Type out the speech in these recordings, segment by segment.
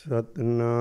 ਸਤਨਾਮ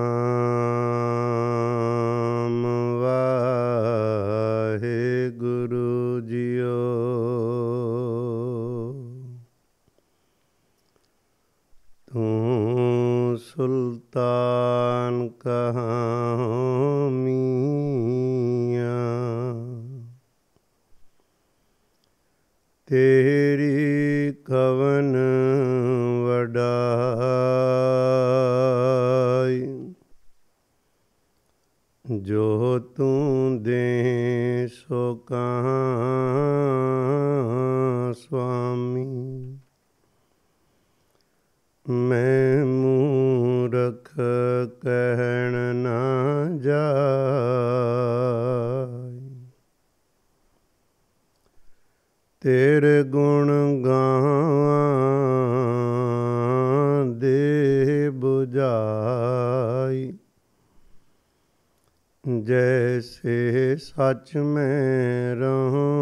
ਸੱਚ ਮੈਂ ਰਹੂੰ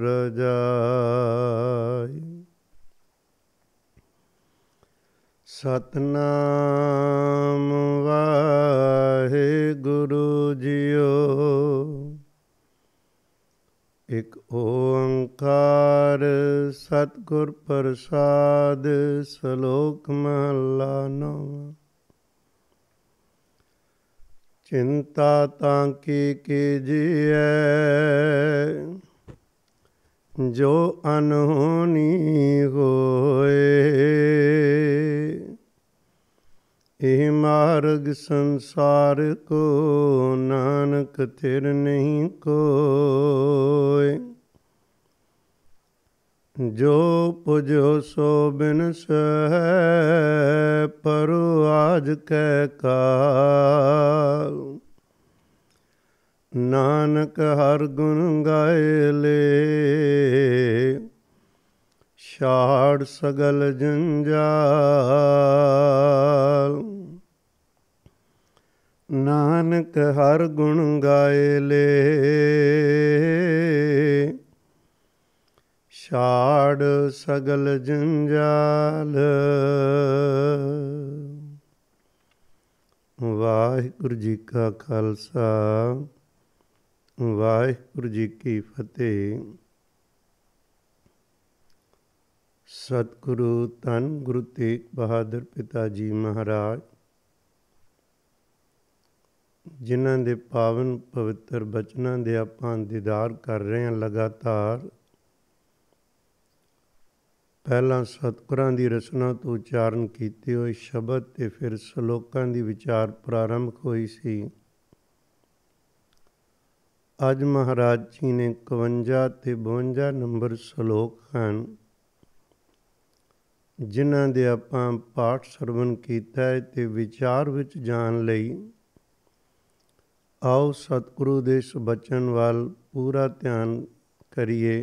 ਰਜਾਈ ਸਤਨਾਮ ਵਾਹਿਗੁਰੂ ਜੀਓ ਇਕ ਓੰਕਾਰ ਸਤਗੁਰ ਪ੍ਰਸਾਦ ਸ਼ਲੋਕ ਮਹਲਾ 9 ਚਿੰਤਾ ਤਾਂ ਕੀ ਕੀਜੀਐ ਜੋ ਅਨਹੋਨੀ ਹੋਏ ਇਹ ਮਾਰਗ ਸੰਸਾਰ ਕੋ ਨਾਨਕ ਤੇਰ ਨਹੀਂ ਕੋਏ ਜੋ ਪੁਜੋ ਸੋ ਬਿਨਸ ਹੈ ਪਰ ਆਜ ਕੈ ਕਾ ਨਾਨਕ ਹਰ ਗੁਣ ਗਾਏ ਲੇ ਛਾੜ ਸਗਲ ਜੰਜਾਲ ਨਾਨਕ ਹਰ ਗੁਣ ਗਾਏ ਲੇ ਛਾੜ ਸਗਲ ਜੰਜਾਲ ਵਾਹਿਗੁਰੂ ਜੀ ਕਾ ਖਾਲਸਾ ਵਾਹਿਗੁਰੂ ਜੀ ਕੀ ਫਤਿਹ ਸਤਿਗੁਰੂ ਧੰਨ ਗੁਰੂ ਤੇਗ ਬਹਾਦਰ ਪਿਤਾ ਜੀ ਮਹਾਰਾਜ ਜਿਨ੍ਹਾਂ ਦੇ ਪਾਵਨ ਪਵਿੱਤਰ ਬਚਨਾਂ ਦੇ ਆਪਾਂ ਦੀਦਾਰ ਕਰ ਰਹੇ ਹਾਂ ਲਗਾਤਾਰ ਪਹਿਲਾਂ ਸਤਿਗੁਰਾਂ ਦੀ ਰਚਨਾ ਤੋਂ ਉਚਾਰਨ ਕੀਤੇ ਹੋਏ ਸ਼ਬਦ ਤੇ ਫਿਰ ਸ਼ਲੋਕਾਂ ਦੀ ਵਿਚਾਰ ਪ੍ਰਾਰੰਭ ਹੋਈ ਸੀ ਅੱਜ ਮਹਾਰਾਜ ਜੀ ਨੇ 51 ਤੇ 52 ਨੰਬਰ ਸ਼ਲੋਕ ਹਨ ਜਿਨ੍ਹਾਂ ਦੇ ਆਪਾਂ ਪਾਠ ਸਰਵਨ ਕੀਤਾ ਹੈ ਤੇ ਵਿਚਾਰ ਵਿੱਚ ਜਾਣ ਲਈ ਆਓ ਸਤਿਗੁਰੂ ਦੇ ਇਸ ਵੱਲ ਪੂਰਾ ਧਿਆਨ ਕਰੀਏ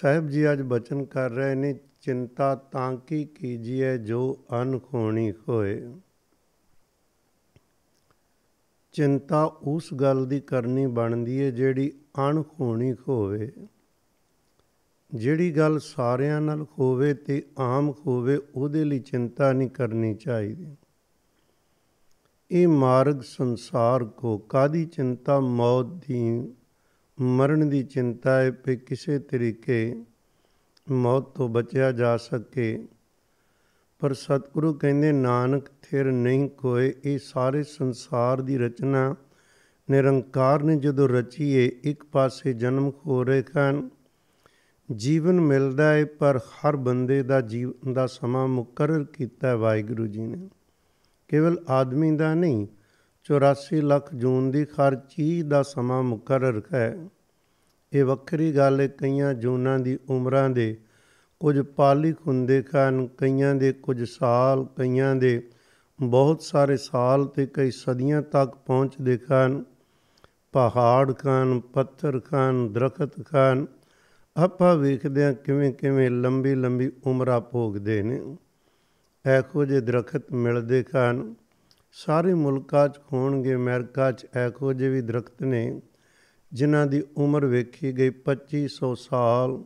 ਸਾਹਿਬ ਜੀ ਅੱਜ ਬਚਨ ਕਰ ਰਹੇ ਨੇ ਚਿੰਤਾ ਤਾਂ ਕੀ ਕੀਜੀਏ ਜੋ ਅਨਖੋਣੀ ਹੋਏ ਚਿੰਤਾ ਉਸ ਗੱਲ ਦੀ ਕਰਨੀ ਬਣਦੀ ਏ ਜਿਹੜੀ ਅਣਖੋਣੀ ਹੋਵੇ ਜਿਹੜੀ ਗੱਲ ਸਾਰਿਆਂ ਨਾਲ ਹੋਵੇ ਤੇ ਆਮ ਹੋਵੇ ਉਹਦੇ ਲਈ ਚਿੰਤਾ ਨਹੀਂ ਕਰਨੀ ਚਾਹੀਦੀ ਇਹ ਮਾਰਗ ਸੰਸਾਰ ਕੋ ਕਾਦੀ ਚਿੰਤਾ ਮੌਤ ਦੀ ਮਰਨ ਦੀ ਚਿੰਤਾ ਹੈ ਕਿ ਕਿਸੇ ਤਰੀਕੇ ਮੌਤ ਤੋਂ ਬਚਿਆ ਜਾ ਸਕੇ ਪਰ ਸਤਿਗੁਰੂ ਕਹਿੰਦੇ ਨਾਨਕ ਥਿਰ ਨਹੀਂ ਕੋਏ ਇਹ ਸਾਰੇ ਸੰਸਾਰ ਦੀ ਰਚਨਾ ਨਿਰੰਕਾਰ ਨੇ ਜਦੋਂ ਰਚੀ ਏ ਇੱਕ ਪਾਸੇ ਜਨਮ ਹੋ ਰਹੇ ਹਨ ਜੀਵਨ ਮਿਲਦਾ ਹੈ ਪਰ ਹਰ ਬੰਦੇ ਦਾ ਜੀਵਨ ਦਾ ਸਮਾਂ ਮੁਕਰਰ ਕੀਤਾ ਹੈ ਵਾਹਿਗੁਰੂ ਜੀ ਨੇ ਕੇਵਲ ਆਦਮੀ ਦਾ ਨਹੀਂ 84 ਲੱਖ ਜੂਨ ਦੀ ਖਰਚੀ ਦਾ ਸਮਾਂ ਮੁਕਰਰ ਹੈ ਇਹ ਵੱਖਰੀ ਗੱਲ ਹੈ ਕਈਆਂ ਜੂਨਾਂ ਦੀ ਉਮਰਾਂ ਦੇ ਕੁਝ ਪਾਲਿਕ ਹੁੰਦੇ ਹਨ ਕਈਆਂ ਦੇ ਕੁਝ ਸਾਲ ਕਈਆਂ ਦੇ ਬਹੁਤ ਸਾਰੇ ਸਾਲ ਤੇ ਕਈ ਸਦੀਆਂ ਤੱਕ ਪਹੁੰਚਦੇ ਹਨ ਪਹਾੜ ਖਾਨ ਪੱਥਰ ਖਾਨ ਦਰਖਤ ਖਾਨ ਆਪਾਂ ਵੇਖਦੇ ਆ ਕਿਵੇਂ ਕਿਵੇਂ ਲੰਬੀ ਲੰਬੀ ਉਮਰਾਂ ਭੋਗਦੇ ਨੇ ਐ ਕੁਝ ਦਰਖਤ ਮਿਲਦੇ ਖਾਨ ਸਾਰੇ ਮੁਲਕਾਂ 'ਚ ਹੋਣਗੇ ਅਮਰੀਕਾ 'ਚ ਐਕੋ ਜਿਹੇ ਵੀ ਦਰਖਤ ਨੇ ਜਿਨ੍ਹਾਂ ਦੀ ਉਮਰ ਵੇਖੀ ਗਈ 2500 ਸਾਲ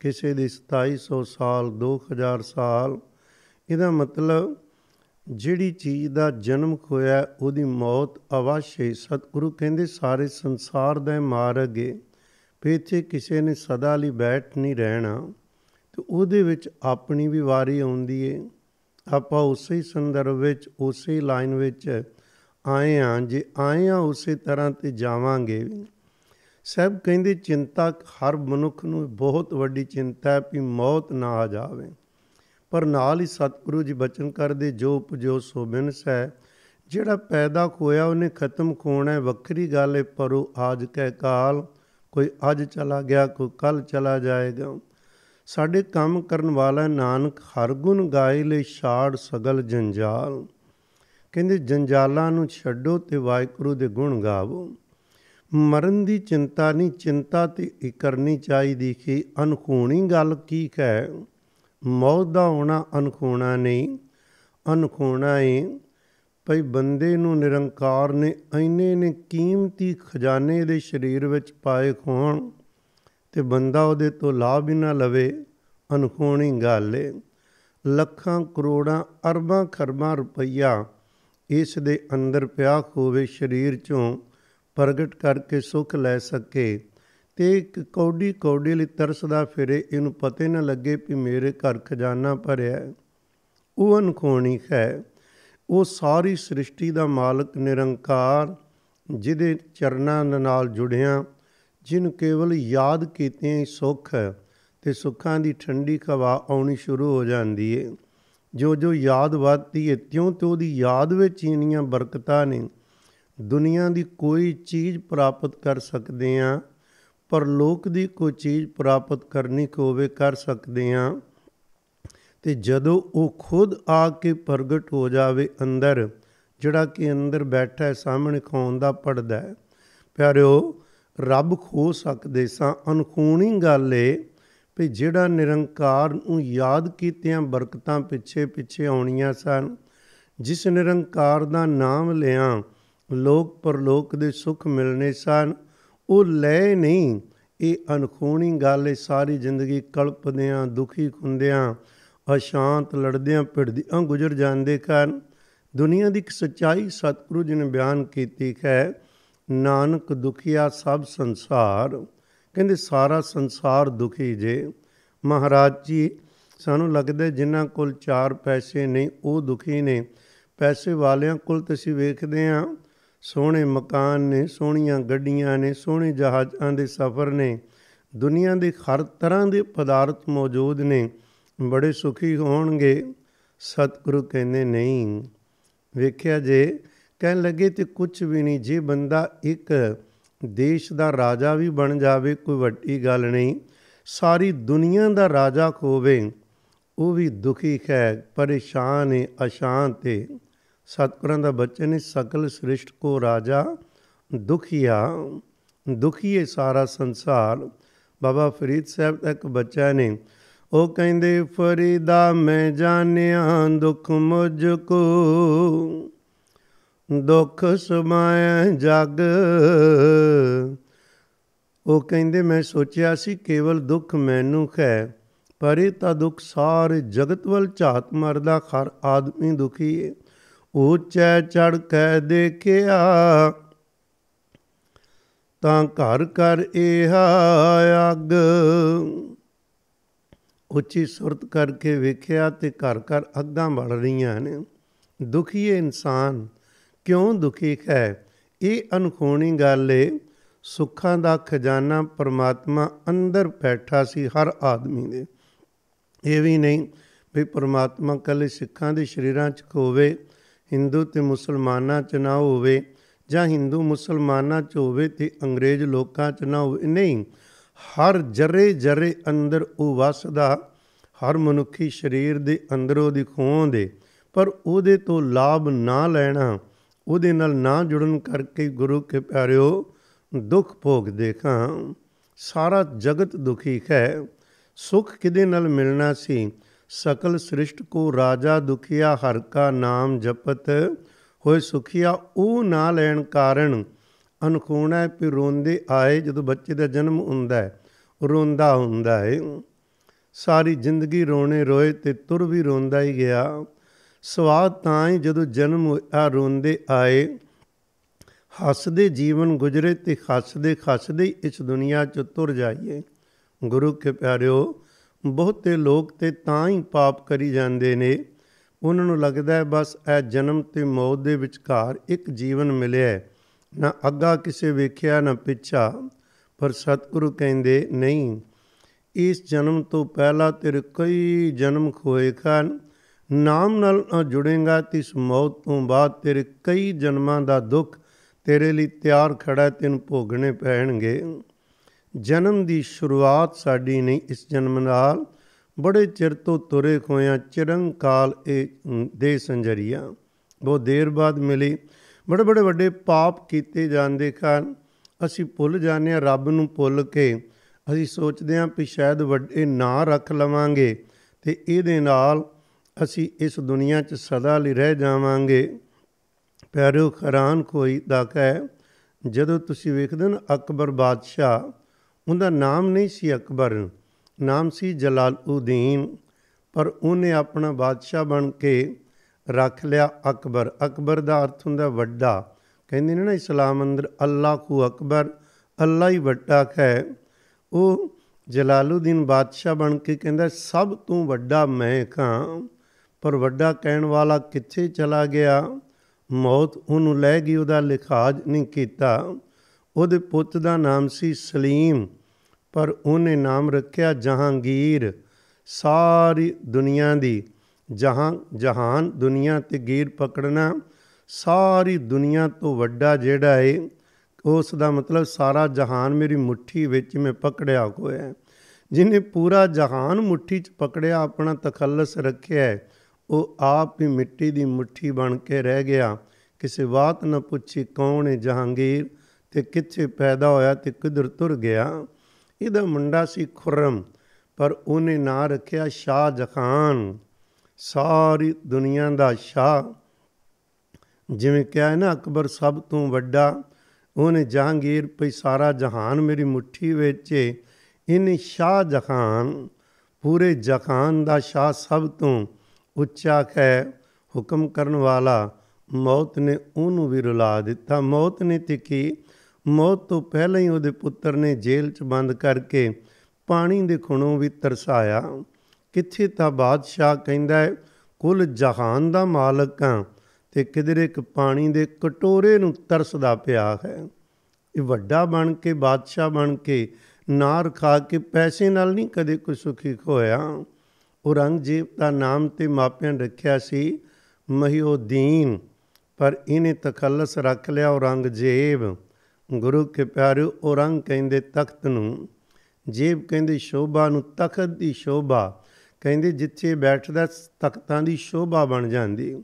ਕਿਸੇ ਦੀ 2700 ਸਾਲ 2000 ਸਾਲ ਇਹਦਾ ਮਤਲਬ ਜਿਹੜੀ ਚੀਜ਼ ਦਾ ਜਨਮ ਹੋਇਆ ਉਹਦੀ ਮੌਤ ਅਵਸ਼ਯ ਸਤਿਗੁਰੂ ਕਹਿੰਦੇ ਸਾਰੇ ਸੰਸਾਰ ਦਾ ਮਾਰਗ ਹੈ ਪੇਚੇ ਕਿਸੇ ਨੇ ਸਦਾ ਲਈ ਬੈਠ ਨਹੀਂ ਰਹਿਣਾ ਤੇ ਉਹਦੇ ਵਿੱਚ ਆਪਣੀ ਵੀ ਵਾਰੀ ਆਉਂਦੀ ਏ ਆਪਾਂ ਉਸੇ ਸੰਦਰਭ ਵਿੱਚ ਉਸੇ ਲਾਈਨ ਵਿੱਚ ਆਏ ਆ ਜੇ ਆਏ ਆਂ ਉਸੇ ਤਰ੍ਹਾਂ ਤੇ ਜਾਵਾਂਗੇ ਸਭ ਕਹਿੰਦੇ ਚਿੰਤਾ ਹਰ ਮਨੁੱਖ ਨੂੰ ਬਹੁਤ ਵੱਡੀ ਚਿੰਤਾ ਹੈ ਕਿ ਮੌਤ ਨਾ ਆ ਜਾਵੇ ਪਰ ਨਾਲ ਹੀ ਸਤਿਗੁਰੂ ਜੀ ਬਚਨ ਕਰਦੇ ਜੋ ਉਪਜੋ ਸੋ ਬਿਨਸ ਹੈ ਜਿਹੜਾ ਪੈਦਾ ਹੋਇਆ ਉਹਨੇ ਖਤਮ ਹੋਣਾ ਹੈ ਵੱਖਰੀ ਗੱਲ ਹੈ ਪਰ ਉਹ ਆਜ ਕਹਿ ਕਾਲ ਕੋਈ ਅੱਜ ਚਲਾ ਗਿਆ ਕੋਈ ਕੱਲ ਚਲਾ ਜਾਏਗਾ ਸਾਡੇ ਕੰਮ ਕਰਨ ਵਾਲਾ ਨਾਨਕ ਹਰ ਗੁਣ ਗਾਏ ਲੈ ਛਾੜ ਸਗਲ ਜੰਜਾਲ ਕਹਿੰਦੇ ਜੰਜਾਲਾਂ ਨੂੰ ਛੱਡੋ ਤੇ ਵਾਹਿਗੁਰੂ ਦੇ ਗੁਣ ਗਾਵੋ ਮਰਨ ਦੀ ਚਿੰਤਾ ਨਹੀਂ ਚਿੰਤਾ ਤੇ ਕਰਨੀ ਚਾਹੀਦੀ ਕਿ ਅਨਖੂਣੀ ਗੱਲ ਕੀ ਹੈ ਮੌਤ ਦਾ ਹੋਣਾ ਅਨਖੂਣਾ ਨਹੀਂ ਅਨਖੂਣਾ ਹੈ ਭਈ ਬੰਦੇ ਨੂੰ ਨਿਰੰਕਾਰ ਨੇ ਐਨੇ ਨੇ ਕੀਮਤੀ ਖਜ਼ਾਨੇ ਦੇ ਸਰੀਰ ਵਿੱਚ ਪਾਏ ਹੋਣ ਤੇ ਬੰਦਾ ਉਹਦੇ ਤੋਂ ਲਾਭ ਹੀ ਨਾ ਲਵੇ ਅਨਖੋਣੀ ਗੱਲ ਏ ਲੱਖਾਂ ਕਰੋੜਾਂ ਅਰਬਾਂ ਖਰਬਾਂ ਰੁਪਈਆ ਇਸ ਦੇ ਅੰਦਰ ਪਿਆ ਹੋਵੇ ਸਰੀਰ ਚੋਂ ਪ੍ਰਗਟ ਕਰਕੇ ਸੁਖ ਲੈ ਸਕੇ ਤੇ ਇੱਕ ਕੌਡੀ ਕੌਡੀ ਲਈ ਤਰਸਦਾ ਫਿਰੇ ਇਹਨੂੰ ਪਤੇ ਨਾ ਲੱਗੇ ਕਿ ਮੇਰੇ ਘਰ ਖਜ਼ਾਨਾ ਭਰਿਆ ਉਹ ਅਨਖੋਣੀ ਹੈ ਉਹ ਸਾਰੀ ਸ੍ਰਿਸ਼ਟੀ ਦਾ ਮਾਲਕ ਨਿਰੰਕਾਰ ਜਿਹਦੇ ਚਰਨਾਂ ਨਾਲ ਜੁੜਿਆ ਜਿਨ ਕੇਵਲ ਯਾਦ ਕੀਤੇ ਹੀ ਹੈ ਤੇ ਸੁੱਖਾਂ ਦੀ ਠੰਡੀ ਹਵਾ ਆਉਣੀ ਸ਼ੁਰੂ ਹੋ ਜਾਂਦੀ ਏ ਜੋ ਜੋ ਯਾਦ ਵੱਧਦੀ ਏ ਤਿਉਂ ਤੇ ਉਹਦੀ ਯਾਦ ਵਿੱਚ ਇੰਨੀਆਂ ਬਰਕਤਾਂ ਨੇ ਦੁਨੀਆ ਦੀ ਕੋਈ ਚੀਜ਼ ਪ੍ਰਾਪਤ ਕਰ ਸਕਦੇ ਆ ਪਰ ਲੋਕ ਦੀ ਕੋਈ ਚੀਜ਼ ਪ੍ਰਾਪਤ ਕਰਨੀ ਕੋਵੇ ਕਰ ਸਕਦੇ ਆ ਤੇ ਜਦੋਂ ਉਹ ਖੁਦ ਆ ਕੇ ਪ੍ਰਗਟ ਹੋ ਜਾਵੇ ਅੰਦਰ ਜਿਹੜਾ ਕਿ ਅੰਦਰ ਬੈਠਾ ਹੈ ਸਾਹਮਣੇ ਖੌਂਦਾ ਪੜਦਾ ਹੈ ਪਿਆਰਿਓ ਰੱਬ ਖੋ ਸਕਦੇ ਸਾਂ ਅਨਖੂਣੀ ਗੱਲ ਏ ਵੀ ਜਿਹੜਾ ਨਿਰੰਕਾਰ ਨੂੰ ਯਾਦ ਕੀਤਿਆਂ ਬਰਕਤਾਂ ਪਿੱਛੇ ਪਿੱਛੇ ਆਉਣੀਆਂ ਸਨ ਜਿਸ ਨਿਰੰਕਾਰ ਦਾ ਨਾਮ ਲਿਆ ਲੋਕ ਪਰਲੋਕ ਦੇ ਸੁਖ ਮਿਲਨੇ ਸਨ ਉਹ ਲੈ ਨਹੀਂ ਇਹ ਅਨਖੋਣੀ ਗੱਲ ਏ ਸਾਰੀ ਜ਼ਿੰਦਗੀ ਕਲਪਦਿਆਂ ਦੁਖੀ ਹੁੰਦਿਆਂ ਅਸ਼ਾਂਤ ਲੜਦਿਆਂ ਭਿੜਦਿਆਂ ਗੁਜ਼ਰ ਜਾਂਦੇ ਕਾਰਨ ਦੁਨੀਆ ਦੀ ਇੱਕ ਸੱਚਾਈ ਸਤਿਗੁਰੂ ਜੀ ਨੇ ਬਿਆਨ ਕੀਤੀ ਹੈ ਨਾਨਕ ਦੁਖੀਆ ਸਭ ਸੰਸਾਰ ਕਹਿੰਦੇ ਸਾਰਾ ਸੰਸਾਰ ਦੁਖੀ ਜੇ ਮਹਾਰਾਜ ਜੀ ਸਾਨੂੰ ਲੱਗਦਾ ਜਿਨ੍ਹਾਂ ਕੋਲ ਚਾਰ ਪੈਸੇ ਨਹੀਂ ਉਹ ਦੁਖੀ ਨੇ ਪੈਸੇ ਵਾਲਿਆਂ ਕੋਲ ਤੁਸੀਂ ਵੇਖਦੇ ਆ ਸੋਹਣੇ ਮਕਾਨ ਨੇ ਸੋਹਣੀਆਂ ਗੱਡੀਆਂ ਨੇ ਸੋਹਣੇ ਜਹਾਜ਼ਾਂ ਦੇ ਸਫ਼ਰ ਨੇ ਦੁਨੀਆ ਦੇ ਹਰ ਤਰ੍ਹਾਂ ਦੇ ਪਦਾਰਥ ਮੌਜੂਦ ਨੇ ਬੜੇ ਸੁਖੀ ਹੋਣਗੇ ਸਤਿਗੁਰੂ ਕਹਿੰਦੇ ਨਹੀਂ ਵੇਖਿਆ ਜੇ ਕਹਿਣ ਲੱਗੇ ਤੇ ਕੁਝ ਵੀ ਨਹੀਂ ਜੇ ਬੰਦਾ ਇੱਕ ਦੇਸ਼ ਦਾ ਰਾਜਾ ਵੀ ਬਣ ਜਾਵੇ ਕੋਈ ਵੱਡੀ ਗੱਲ ਨਹੀਂ ਸਾਰੀ ਦੁਨੀਆ ਦਾ ਰਾਜਾ ਹੋਵੇ ਉਹ ਵੀ ਦੁਖੀ ਹੈ ਪਰੇਸ਼ਾਨ ਹੈ ਅਸ਼ਾਂਤ ਹੈ ਸਤਿਗੁਰਾਂ ਦਾ ਬਚਨ ਹੈ ਸਕਲ ਸ੍ਰਿਸ਼ਟ ਕੋ ਰਾਜਾ ਦੁਖੀਆ ਦੁਖੀ ਹੈ ਸਾਰਾ ਸੰਸਾਰ ਬਾਬਾ ਫਰੀਦ ਸਾਹਿਬ ਦਾ ਇੱਕ ਬੱਚਾ ਨੇ ਉਹ ਕਹਿੰਦੇ ਫਰੀਦਾ ਮੈਂ ਜਾਣਿਆ ਦੁੱਖ ਮੁਝ ਕੋ ਦੁੱਖ ਸਮਾਇ ਜਗ ਉਹ ਕਹਿੰਦੇ ਮੈਂ ਸੋਚਿਆ ਸੀ ਕੇਵਲ ਦੁੱਖ ਮੈਨੂੰ ਹੈ ਪਰ ਇਹ ਤਾਂ ਦੁੱਖ ਸਾਰੇ ਜਗਤ ਵੱਲ ਝਾਤ ਮਰਦਾ ਹਰ ਆਦਮੀ ਦੁਖੀ ਹੈ ਉੱਚੈ ਚੜ ਕੇ ਦੇਖਿਆ ਤਾਂ ਘਰ ਕਰ ਇਹ ਅੱਗ ਉੱਚੀ ਸੁਰਤ ਕਰਕੇ ਵੇਖਿਆ ਤੇ ਘਰ ਘਰ ਅੱਗਾਂ ਵੱਲ ਰਹੀਆਂ ਨੇ ਦੁਖੀਏ ਇਨਸਾਨ ਕਿਉਂ ਦੁਖੀ ਹੈ ਇਹ ਅਨਖੋਣੀ ਗੱਲ ਏ ਸੁੱਖਾਂ ਦਾ ਖਜ਼ਾਨਾ ਪਰਮਾਤਮਾ ਅੰਦਰ ਬੈਠਾ ਸੀ ਹਰ ਆਦਮੀ ਦੇ ਇਹ ਵੀ ਨਹੀਂ ਵੀ ਪਰਮਾਤਮਾ ਕੱਲੇ ਸਿੱਖਾਂ ਦੇ ਸ਼ਰੀਰਾਂ 'ਚ ਹੋਵੇ ਹਿੰਦੂ ਤੇ ਮੁਸਲਮਾਨਾਂ 'ਚ ਨਾ ਹੋਵੇ ਜਾਂ ਹਿੰਦੂ ਮੁਸਲਮਾਨਾਂ 'ਚ ਹੋਵੇ ਤੇ ਅੰਗਰੇਜ਼ ਲੋਕਾਂ 'ਚ ਨਾ ਹੋਵੇ ਨਹੀਂ ਹਰ ਜਰੇ ਜਰੇ ਅੰਦਰ ਉਹ ਵਸਦਾ ਹਰ ਮਨੁੱਖੀ ਸਰੀਰ ਦੇ ਅੰਦਰ ਉਹਦੀ ਖੋਂਦੇ ਪਰ ਉਹਦੇ ਤੋਂ ਲਾਭ ਨਾ ਲੈਣਾ ਉਹਦੇ ਨਾਲ ਨਾ ਜੁੜਨ ਕਰਕੇ ਗੁਰੂ ਕੇ ਪਿਆਰਿਓ ਦੁੱਖ ਭੋਗ ਦੇਖਾਂ ਸਾਰਾ ਜਗਤ ਦੁਖੀ ਹੈ ਸੁਖ ਕਿਦੇ ਨਾਲ ਮਿਲਣਾ ਸੀ ਸਕਲ ਸ੍ਰਿਸ਼ਟ ਕੋ ਰਾਜਾ ਦੁਖੀਆ ਹਰ ਕਾ ਨਾਮ ਜਪਤ ਹੋਏ ਸੁਖੀਆ ਉਹ ਨਾ ਲੈਣ ਕਾਰਨ ਅਨਖੋਣਾ ਪੀ ਰੋਂਦੇ ਆਏ ਜਦੋਂ ਬੱਚੇ ਦਾ ਜਨਮ ਹੁੰਦਾ ਹੈ ਰੋਂਦਾ ਹੁੰਦਾ ਹੈ ਸਾਰੀ ਜ਼ਿੰਦਗੀ ਰੋਣੇ ਰੋਏ ਤੇ ਤੁਰ ਵੀ ਰੋਂਦਾ ਹੀ ਗਿਆ ਸਵਾਦ ਤਾਂ ਹੀ ਜਦੋਂ ਜਨਮ ਆ ਰੋਂਦੇ ਆਏ ਹੱਸਦੇ ਜੀਵਨ ਗੁਜਰੇ ਤੇ ਹੱਸਦੇ ਹੱਸਦੇ ਇਸ ਦੁਨੀਆ ਚ ਤੁਰ ਜਾਈਏ ਗੁਰੂ ਕੇ ਪਿਆਰਿਓ ਬਹੁਤੇ ਲੋਕ ਤੇ ਤਾਂ ਹੀ ਪਾਪ ਕਰੀ ਜਾਂਦੇ ਨੇ ਉਹਨਾਂ ਨੂੰ ਲੱਗਦਾ ਹੈ ਬਸ ਇਹ ਜਨਮ ਤੇ ਮੌਤ ਦੇ ਵਿਚਕਾਰ ਇੱਕ ਜੀਵਨ ਮਿਲਿਆ ਨਾ ਅੱਗਾ ਕਿਸੇ ਵੇਖਿਆ ਨਾ ਪਿੱਛਾ ਪਰ ਸਤਿਗੁਰੂ ਕਹਿੰਦੇ ਨਹੀਂ ਇਸ ਜਨਮ ਤੋਂ ਪਹਿਲਾਂ ਤੇਰੇ ਕਈ ਜਨਮ ਖੋਏ ਖਾਨ ਨਾਮ ਨਾਲ ਜੁੜੇਗਾ ਤਿਸ ਮੌਤ ਤੋਂ ਬਾਅਦ ਤੇਰੇ ਕਈ ਜਨਮਾਂ ਦਾ ਦੁੱਖ ਤੇਰੇ ਲਈ ਤਿਆਰ ਖੜਾ ਤੈਨੂੰ ਭੋਗਣੇ ਪੈਣਗੇ ਜਨਮ ਦੀ ਸ਼ੁਰੂਆਤ ਸਾਡੀ ਨਹੀਂ ਇਸ ਜਨਮ ਨਾਲ ਬੜੇ ਚਿਰ ਤੋਂ ਤੁਰੇ ਖੋਇਆ ਚਿਰੰਕਾਲ ਇਹ ਦੇ ਸੰਜਰੀਆ ਬਹੁਤ ਦੇਰ ਬਾਅਦ ਮਿਲੀ ਬੜੇ ਬੜੇ ਵੱਡੇ ਪਾਪ ਕੀਤੇ ਜਾਂਦੇ ਕਾਰਨ ਅਸੀਂ ਭੁੱਲ ਜਾਂਦੇ ਆ ਰੱਬ ਨੂੰ ਭੁੱਲ ਕੇ ਅਸੀਂ ਸੋਚਦੇ ਆ ਕਿ ਸ਼ਾਇਦ ਵੱਡੇ ਨਾਂ ਰੱਖ ਲਵਾਂਗੇ ਤੇ ਇਹਦੇ ਨਾਲ ਅਸੀਂ ਇਸ ਦੁਨੀਆ 'ਚ ਸਦਾ ਲਈ ਰਹਿ ਜਾਵਾਂਗੇ ਪਿਆਰੋ ਖਰਾਨ ਕੋਈ ਦਾ ਕਹੇ ਜਦੋਂ ਤੁਸੀਂ ਵੇਖਦੇ ਨਾ ਅਕਬਰ ਬਾਦਸ਼ਾਹ ਉਹਦਾ ਨਾਮ ਨਹੀਂ ਸੀ ਅਕਬਰ ਨਾਮ ਸੀ ਜਲਾਲਉਦੀਨ ਪਰ ਉਹਨੇ ਆਪਣਾ ਬਾਦਸ਼ਾਹ ਬਣ ਕੇ ਰੱਖ ਲਿਆ ਅਕਬਰ ਅਕਬਰ ਦਾ ਅਰਥ ਹੁੰਦਾ ਵੱਡਾ ਕਹਿੰਦੇ ਨੇ ਨਾ ਇਸਲਾਮ ਅੰਦਰ ਅੱਲਾਹੂ ਅਕਬਰ ਅੱਲਾ ਹੀ ਵੱਡਾ ਹੈ ਉਹ ਜਲਾਲਉਦੀਨ ਬਾਦਸ਼ਾਹ ਬਣ ਕੇ ਕਹਿੰਦਾ ਸਭ ਤੋਂ ਵੱਡਾ ਮੈਂ ਕਾਂ ਪਰ ਵੱਡਾ ਕਹਿਣ ਵਾਲਾ ਕਿੱਥੇ ਚਲਾ ਗਿਆ ਮੌਤ ਉਹਨੂੰ ਲੈ ਗਈ ਉਹਦਾ ਲਿਖਾਜ ਨਹੀਂ ਕੀਤਾ ਉਹਦੇ ਪੁੱਤ ਦਾ ਨਾਮ ਸੀ ਸਲੀਮ ਪਰ ਉਹਨੇ ਨਾਮ ਰੱਖਿਆ ਜਹਾਂਗੀਰ ਸਾਰੀ ਦੁਨੀਆ ਦੀ ਜਹਾਂ ਜਹਾਨ ਦੁਨੀਆ ਤੇ ਗੀਰ ਪਕੜਨਾ ਸਾਰੀ ਦੁਨੀਆ ਤੋਂ ਵੱਡਾ ਜਿਹੜਾ ਏ ਉਸ ਦਾ ਮਤਲਬ ਸਾਰਾ ਜਹਾਨ ਮੇਰੀ ਮੁਠੀ ਵਿੱਚ ਮੈਂ ਪਕੜਿਆ ਹੋਇਆ ਜਿਨੇ ਪੂਰਾ ਜਹਾਨ ਮੁਠੀ 'ਚ ਪਕੜਿਆ ਆਪਣਾ ਤਖੱਲਸ ਰੱਖਿਆ ਹੈ ਉਹ ਆਪ ਹੀ ਮਿੱਟੀ ਦੀ ਮੁੱਠੀ ਬਣ ਕੇ ਰਹਿ ਗਿਆ ਕਿਸੇ ਬਾਤ ਨਾ ਪੁੱਛੀ ਕੌਣ ਹੈ ਜਹਾਂਗੀਰ ਤੇ ਕਿੱਥੇ ਪੈਦਾ ਹੋਇਆ ਤੇ ਕਿੱਧਰ ਤੁਰ ਗਿਆ ਇਹਦਾ ਮੁੰਡਾ ਸੀ ਖੁਰਮ ਪਰ ਉਹਨੇ ਨਾਂ ਰੱਖਿਆ ਸ਼ਾਹ ਜਖਾਨ ਸਾਰੀ ਦੁਨੀਆ ਦਾ ਸ਼ਾਹ ਜਿਵੇਂ ਕਿਹਾ ਨਾ ਅਕਬਰ ਸਭ ਤੋਂ ਵੱਡਾ ਉਹਨੇ ਜਹਾਂਗੀਰ ਪਈ ਸਾਰਾ ਜਹਾਨ ਮੇਰੀ ਮੁੱਠੀ ਵਿੱਚ ਇਹਨੇ ਸ਼ਾਹ ਜਖਾਨ ਪੂਰੇ ਜਖਾਨ ਦਾ ਸ਼ਾਹ ਸਭ ਤੋਂ ਉੱਚਾ ਹੈ ਹੁਕਮ ਕਰਨ ਵਾਲਾ ਮੌਤ ਨੇ ਉਹਨੂੰ ਵੀ ਰੁਲਾ ਦਿੱਤਾ ਮੌਤ ਨੇ ਤਿੱਕੀ ਮੌਤ ਤੋਂ ਪਹਿਲਾਂ ਹੀ ਉਹਦੇ ਪੁੱਤਰ ਨੇ ਜੇਲ੍ਹ 'ਚ ਬੰਦ ਕਰਕੇ ਪਾਣੀ ਦੇ ਖੁਣੋਂ ਵੀ ਤਰਸਾਇਆ ਕਿੱਥੇ ਤਾਂ ਬਾਦਸ਼ਾਹ ਕਹਿੰਦਾ ਹੈ ਕੁੱਲ ਜਹਾਨ ਦਾ ਮਾਲਕ ਆ ਤੇ ਕਿਧਰੇ ਇੱਕ ਪਾਣੀ ਦੇ ਕਟੋਰੇ ਨੂੰ ਤਰਸਦਾ ਪਿਆ ਹੈ ਇਹ ਵੱਡਾ ਬਣ ਕੇ ਬਾਦਸ਼ਾਹ ਬਣ ਕੇ ਨਾਰ ਖਾ ਕੇ ਪੈਸੇ ਨਾਲ ਨਹੀਂ ਕਦੇ ਕੋਈ ਸੁਖੀ ਹੋਇਆ ਔਰੰਗਜ਼ੇਬ ਦਾ ਨਾਮ ਤੇ ਮਾਪਿਆਂ ਰੱਖਿਆ ਸੀ ਮਹੀਉਦੀਨ ਪਰ ਇਹਨੇ ਤਕੱਲਸ ਰੱਖ ਲਿਆ ਔਰੰਗਜ਼ੇਬ ਗੁਰੂ ਕੇ ਪਿਆਰੇ ਔਰੰਗ ਕਹਿੰਦੇ ਤਖਤ ਨੂੰ ਜੇਬ ਕਹਿੰਦੇ ਸ਼ੋਭਾ ਨੂੰ ਤਖਤ ਦੀ ਸ਼ੋਭਾ ਕਹਿੰਦੇ ਜਿੱਥੇ ਬੈਠਦਾ ਤਖਤਾਂ ਦੀ ਸ਼ੋਭਾ ਬਣ ਜਾਂਦੀ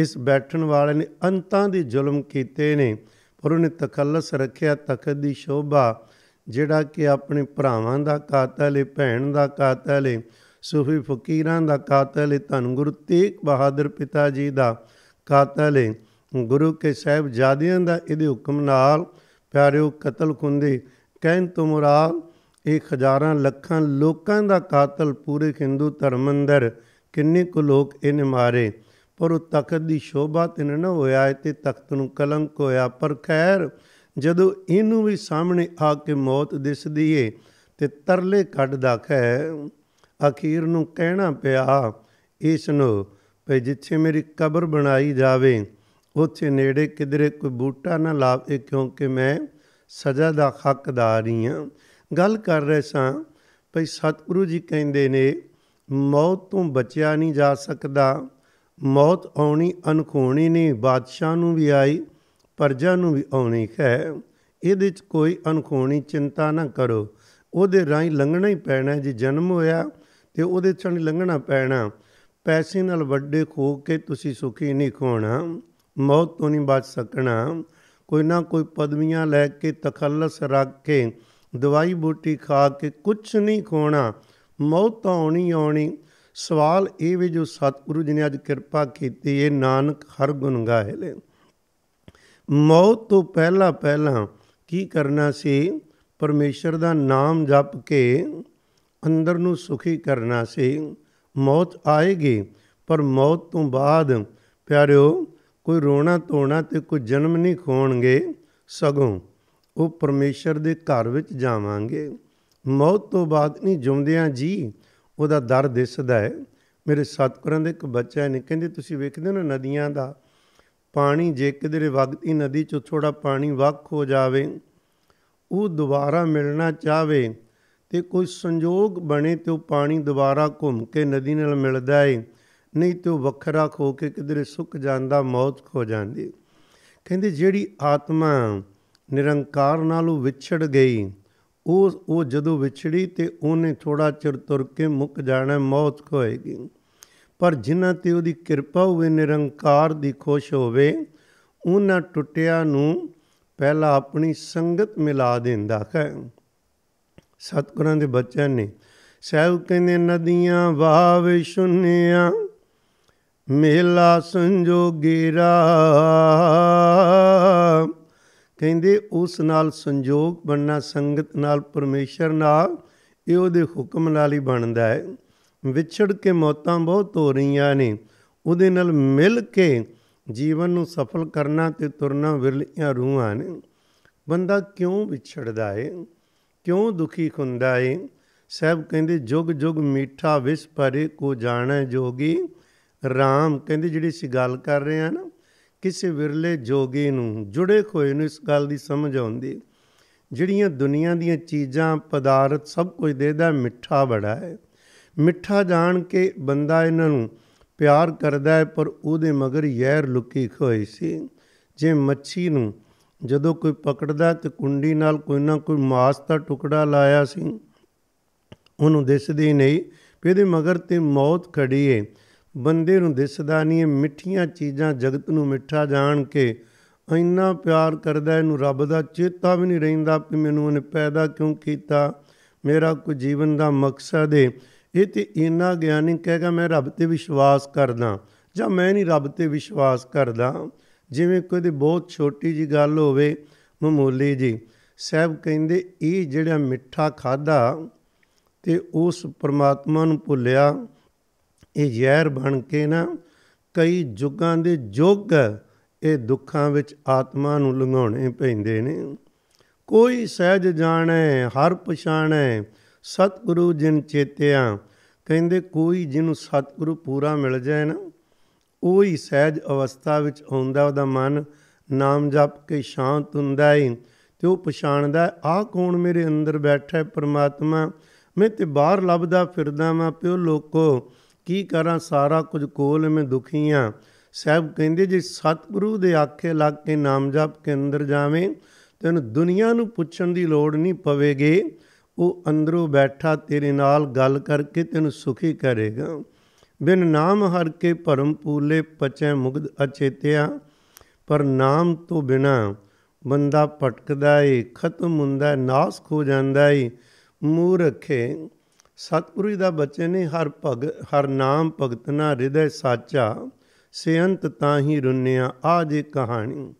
ਇਸ ਬੈਠਣ ਵਾਲੇ ਨੇ ਅੰਤਾਂ ਦੇ ਜ਼ੁਲਮ ਕੀਤੇ ਨੇ ਪਰ ਉਹਨੇ ਤਕੱਲਸ ਰੱਖਿਆ ਤਖਤ ਦੀ ਸ਼ੋਭਾ ਜਿਹੜਾ ਕਿ ਆਪਣੇ ਭਰਾਵਾਂ ਦਾ ਕਾਤਲ ਹੈ ਭੈਣ ਦਾ ਕਾਤਲ ਹੈ ਸੂਫੀ ਫਕੀਰਾਂ ਦਾ ਕਾਤਲ ਹੈ ਧੰਨ ਗੁਰੂ ਤੇਗ ਬਹਾਦਰ ਪਿਤਾ ਜੀ ਦਾ ਕਾਤਲ ਹੈ ਗੁਰੂ ਕੇ ਸਾਹਿਬ ਜਾਦਿਆਂ ਦਾ ਇਹਦੇ ਹੁਕਮ ਨਾਲ ਪਿਆਰਿਓ ਕਤਲ ਖੁੰਦੇ ਕਹਿਣ ਤੋਂ ਮੁਰਾਦ ਇਹ ਹਜ਼ਾਰਾਂ ਲੱਖਾਂ ਲੋਕਾਂ ਦਾ ਕਾਤਲ ਪੂਰੇ ਹਿੰਦੂ ਧਰਮ ਅੰਦਰ ਕਿੰਨੇ ਕੁ ਲੋਕ ਇਹਨੇ ਮਾਰੇ ਪਰ ਉਹ ਤਖਤ ਦੀ ਸ਼ੋਭਾ ਤੇ ਨਾ ਹੋਇਆ ਤੇ ਤਖਤ ਨੂੰ ਕਲੰਕ ਹੋਇਆ ਪਰ ਖੈਰ ਜਦੋਂ ਇਹਨੂੰ ਵੀ ਸਾਹਮਣੇ ਆ ਕੇ ਮੌਤ ਦਿਸਦੀ ਏ ਤੇ ਤਰਲੇ ਕੱਢਦਾ ਖੈ ਅਖੀਰ ਨੂੰ ਕਹਿਣਾ ਪਿਆ ਇਸ ਨੂੰ ਭਈ ਜਿੱਥੇ ਮੇਰੀ ਕਬਰ ਬਣਾਈ ਜਾਵੇ ਉੱਥੇ ਨੇੜੇ ਕਿਧਰੇ ਕੋਈ ਬੂਟਾ ਨਾ ਲਾਵੇ ਕਿਉਂਕਿ ਮੈਂ ਸਜ਼ਾ ਦਾ ਹੱਕਦਾਰ ਹੀ ਹਾਂ ਗੱਲ ਕਰ ਰਹੇ ਸਾਂ ਭਈ ਸਤਿਗੁਰੂ ਜੀ ਕਹਿੰਦੇ ਨੇ ਮੌਤ ਤੋਂ ਬਚਿਆ ਨਹੀਂ ਜਾ ਸਕਦਾ ਮੌਤ ਆਉਣੀ ਅਨਖੋਣੀ ਨਹੀਂ ਬਾਦਸ਼ਾਹ ਨੂੰ ਵੀ ਆਈ ਪਰਜਾ ਨੂੰ ਵੀ ਆਉਣੀ ਹੈ ਇਹਦੇ 'ਚ ਕੋਈ ਅਨਖੋਣੀ ਚਿੰਤਾ ਨਾ ਕਰੋ ਉਹਦੇ ਰਾਹੀਂ ਲੰਘਣਾ ਹੀ ਪੈਣਾ ਜੇ ਜਨਮ ਹੋਇਆ ਤੇ ਉਹਦੇ ਚੋਂ ਲੰਘਣਾ ਪੈਣਾ ਪੈਸੇ ਨਾਲ ਵੱਡੇ ਖੋ ਕੇ ਤੁਸੀਂ ਸੁਖੀ ਨਹੀਂ ਹੋਣਾ ਮੌਤ ਤੋਂ ਨਹੀਂ ਬਚ ਸਕਣਾ ਕੋਈ ਨਾ ਕੋਈ ਪਦਵੀਆਂ ਲੈ ਕੇ ਤਖੱਲਸ ਰੱਖ ਕੇ ਦਵਾਈ ਬੂਟੀ ਖਾ ਕੇ ਕੁਝ ਨਹੀਂ ਖੋਣਾ ਮੌਤ ਆਉਣੀ ਆਉਣੀ ਸਵਾਲ ਇਹ ਵੀ ਜੋ ਸਤਿਗੁਰੂ ਜੀ ਨੇ ਅੱਜ ਕਿਰਪਾ ਕੀਤੀ ਇਹ ਨਾਨਕ ਹਰ ਗੁਣ ਗਾਹਲੇ ਮੌਤ ਤੋਂ ਪਹਿਲਾਂ ਪਹਿਲਾਂ ਕੀ ਕਰਨਾ ਸੀ ਪਰਮੇਸ਼ਰ ਦਾ ਨਾਮ ਜਪ ਕੇ ਅੰਦਰ ਨੂੰ ਸੁਖੀ ਕਰਨਾ ਸੀ ਮੌਤ ਆਏਗੀ ਪਰ ਮੌਤ ਤੋਂ ਬਾਅਦ ਪਿਆਰਿਓ ਕੋਈ ਰੋਣਾ ਤੋਣਾ ਤੇ ਕੋਈ ਜਨਮ ਨਹੀਂ ਖੋਣਗੇ ਸਗੋਂ ਉਹ ਪਰਮੇਸ਼ਰ ਦੇ ਘਰ ਵਿੱਚ ਜਾਵਾਂਗੇ ਮੌਤ ਤੋਂ ਬਾਅਦ ਨਹੀਂ ਜੁੰਦਿਆਂ ਜੀ ਉਹਦਾ ਦਰ ਦਿਸਦਾ ਹੈ ਮੇਰੇ ਸਤਿਗੁਰਾਂ ਦੇ ਇੱਕ ਬੱਚਾ ਨੇ ਕਹਿੰਦੇ ਤੁਸੀਂ ਵੇਖਦੇ ਹੋ ਨਾ ਨਦੀਆਂ ਦਾ ਪਾਣੀ ਜੇ ਕਿਧਰੇ ਵਗਦੀ ਨਦੀ ਚੋਂ ਥੋੜਾ ਪਾਣੀ ਵੱਖ ਹੋ ਜਾਵੇ ਉਹ ਦੁਬਾਰਾ ਮਿਲਣਾ ਚਾਹਵੇ ਤੇ ਕੋਈ ਸੰਜੋਗ ਬਣੇ ਤੇ ਉਹ ਪਾਣੀ ਦੁਬਾਰਾ ਘੁੰਮ ਕੇ ਨਦੀ ਨਾਲ ਮਿਲਦਾ ਏ ਨਹੀਂ ਤੇ ਉਹ ਵੱਖਰਾ ਖੋ ਕੇ ਕਿਧਰੇ ਸੁੱਕ ਜਾਂਦਾ ਮੌਤ ਖੋ ਜਾਂਦੀ ਕਹਿੰਦੇ ਜਿਹੜੀ ਆਤਮਾ ਨਿਰੰਕਾਰ ਨਾਲੋਂ ਵਿਛੜ ਗਈ ਉਹ ਉਹ ਜਦੋਂ ਵਿਛੜੀ ਤੇ ਉਹਨੇ ਥੋੜਾ ਚਿਰ ਤੁਰ ਕੇ ਮੁੱਕ ਜਾਣਾ ਮੌਤ ਹੋਏਗੀ ਪਰ ਜਿਨ੍ਹਾਂ ਤੇ ਉਹਦੀ ਕਿਰਪਾ ਹੋਵੇ ਨਿਰੰਕਾਰ ਦੀ ਖੁਸ਼ ਹੋਵੇ ਉਹਨਾਂ ਟੁੱਟਿਆ ਨੂੰ ਪਹਿਲਾਂ ਆਪਣੀ ਸੰਗਤ ਮਿਲਾ ਦਿੰਦਾ ਹੈ ਸਤਗੁਰਾਂ ਦੇ ਬੱਚਿਆਂ ਨੇ ਸਹਿਬ ਕਹਿੰਦੇ ਨਦੀਆਂ ਵਾਵ ਸੁਨਿਆ ਮੇਲਾ ਸੰਜੋਗੇਰਾ ਕਹਿੰਦੇ ਉਸ ਨਾਲ ਸੰਜੋਗ ਬਣਨਾ ਸੰਗਤ ਨਾਲ ਪਰਮੇਸ਼ਰ ਨਾਲ ਇਹ ਉਹਦੇ ਹੁਕਮ ਨਾਲ ਹੀ ਬਣਦਾ ਹੈ ਵਿਛੜ ਕੇ ਮੌਤਾਂ ਬਹੁਤ ਹੋ ਰਹੀਆਂ ਨੇ ਉਹਦੇ ਨਾਲ ਮਿਲ ਕੇ ਜੀਵਨ ਨੂੰ ਸਫਲ ਕਰਨਾ ਤੇ ਤੁਰਨਾ ਵਿਰਲੀਆਂ ਰੂਹਾਂ ਨੇ ਬੰਦਾ ਕਿਉਂ ਵਿਛੜਦਾ ਹੈ ਕਿਉਂ ਦੁਖੀ ਹੁੰਦਾ ਏ ਸਹਿਬ ਕਹਿੰਦੇ ਜੁਗ ਜੁਗ ਮੀਠਾ ਵਿਸ ਪਰੇ ਕੋ ਜਾਣੈ ਜੋਗੀ RAM ਕਹਿੰਦੇ ਜਿਹੜੀ ਸੀ ਗੱਲ ਕਰ ਰਹੇ ਆ ਨਾ ਕਿਸੇ ਵਿਰਲੇ ਜੋਗੀ ਨੂੰ ਜੁੜੇ ਹੋਏ ਨੂੰ ਇਸ ਗੱਲ ਦੀ ਸਮਝ ਆਉਂਦੀ ਜਿਹੜੀਆਂ ਦੁਨੀਆ ਦੀਆਂ ਚੀਜ਼ਾਂ ਪਦਾਰਥ ਸਭ ਕੁਝ ਦੇਦਾ ਮਿੱਠਾ ਬੜਾ ਹੈ ਮਿੱਠਾ ਜਾਣ ਕੇ ਬੰਦਾ ਇਹਨਾਂ ਨੂੰ ਪਿਆਰ ਕਰਦਾ ਹੈ ਪਰ ਉਹਦੇ ਮਗਰ ਯਹਿਰ ਲੁਕੀ ਖੋਈ ਸੀ ਜੇ ਮੱਛੀ ਨੂੰ ਜਦੋਂ ਕੋਈ ਪਕੜਦਾ ਤੇ ਕੁੰਡੀ ਨਾਲ ਕੋਈ ਨਾ ਕੋਈ ਮਾਸ ਦਾ ਟੁਕੜਾ ਲਾਇਆ ਸੀ ਉਹਨੂੰ ਦਿਸਦੀ ਨਹੀਂ ਇਹਦੇ ਮਗਰ ਤੇ ਮੌਤ ਖੜੀ ਏ ਬੰਦੇ ਨੂੰ ਦਿਸਦਾ ਨਹੀਂ ਇਹ ਮਿੱਠੀਆਂ ਚੀਜ਼ਾਂ ਜਗਤ ਨੂੰ ਮਿੱਠਾ ਜਾਣ ਕੇ ਇੰਨਾ ਪਿਆਰ ਕਰਦਾ ਇਹਨੂੰ ਰੱਬ ਦਾ ਚੇਤਾ ਵੀ ਨਹੀਂ ਰਹਿੰਦਾ ਕਿ ਮੈਨੂੰ ਉਹਨੇ ਪੈਦਾ ਕਿਉਂ ਕੀਤਾ ਮੇਰਾ ਕੋਈ ਜੀਵਨ ਦਾ ਮਕਸਦ ਏ ਇਹ ਤੇ ਇੰਨਾ ਗਿਆਨੀ ਕਹੇਗਾ ਮੈਂ ਰੱਬ ਤੇ ਵਿਸ਼ਵਾਸ ਕਰਦਾ ਜਾਂ ਮੈਂ ਨਹੀਂ ਰੱਬ ਤੇ ਵਿਸ਼ਵਾਸ ਕਰਦਾ ਜਿਵੇਂ ਕੋਈ ਬਹੁਤ ਛੋਟੀ ਜੀ ਗੱਲ ਹੋਵੇ ਮਮੋਲੀ ਜੀ ਸਾਹਿਬ ਕਹਿੰਦੇ ਇਹ ਜਿਹੜਾ ਮਿੱਠਾ ਖਾਦਾ ਤੇ ਉਸ ਪਰਮਾਤਮਾ ਨੂੰ ਭੁੱਲਿਆ ਇਹ ਜ਼ਹਿਰ ਬਣ ਕੇ ਨਾ ਕਈ ਜੁਗਾਂ ਦੇ ਜੁਗ ਇਹ ਦੁੱਖਾਂ ਵਿੱਚ ਆਤਮਾ ਨੂੰ ਲੰਘਾਉਣੇ ਪੈਂਦੇ ਨੇ ਕੋਈ ਸਹਿਜ ਜਾਣੈ ਹਰ ਪਛਾਣੈ ਸਤਿਗੁਰੂ ਜਿਨ ਚੇਤਿਆ ਕਹਿੰਦੇ ਕੋਈ ਜਿਹਨੂੰ ਸਤਿਗੁਰੂ ਪੂਰਾ ਮਿਲ ਜਾਏ ਨਾ ਉਹੀ ਸਹਿਜ ਅਵਸਥਾ ਵਿੱਚ ਆਉਂਦਾ ਉਹਦਾ ਮਨ ਨਾਮ ਜਪ ਕੇ ਸ਼ਾਂਤ ਹੁੰਦਾ ਹੈ ਤੇ ਉਹ ਪਛਾਣਦਾ ਆਹ ਕੌਣ ਮੇਰੇ ਅੰਦਰ ਬੈਠਾ ਹੈ ਪ੍ਰਮਾਤਮਾ ਮੈਂ ਤੇ ਬਾਹਰ ਲੱਭਦਾ ਫਿਰਦਾ ਮੈਂ ਪਿਓ ਲੋਕੋ ਕੀ ਕਰਾਂ ਸਾਰਾ ਕੁਝ ਕੋਲ ਮੈਂ ਦੁਖੀ ਆ ਸਹਿਬ ਕਹਿੰਦੇ ਜੇ ਸਤਿਗੁਰੂ ਦੇ ਆਖੇ ਲੱਗ ਕੇ ਨਾਮ ਜਪ ਕੇ ਅੰਦਰ ਜਾਵੇਂ ਤੈਨੂੰ ਦੁਨੀਆ ਨੂੰ ਪੁੱਛਣ ਦੀ ਲੋੜ ਨਹੀਂ ਪਵੇਗੀ ਉਹ ਅੰਦਰੋਂ ਬੈਠਾ ਤੇਰੇ ਨਾਲ ਗੱਲ ਕਰਕੇ ਤੈਨੂੰ ਸੁਖੀ ਕਰੇਗਾ ਬਿਨ ਨਾਮ ਹਰ ਕੇ ਭਰਮ ਪੂਲੇ ਪਚੈ ਮੁਗਦ ਅਚੇਤਿਆ ਪਰ ਨਾਮ ਤੋਂ ਬਿਨਾ ਬੰਦਾ ਭਟਕਦਾ ਏ ਖਤਮ ਹੁੰਦਾ ਨਾਸ ਖੋ ਜਾਂਦਾ ਏ ਮੂਰਖੇ ਸਤਿਗੁਰੂ ਦਾ ਬਚਨ ਨੇ ਹਰ ਭਗ ਹਰ ਨਾਮ ਭਗਤਨਾ ਹਿਰਦੈ ਸਾਚਾ ਸੇਅੰਤ ਤਾਂ ਹੀ ਰੁੰਨਿਆ ਆ ਜੇ ਕਹਾਣੀ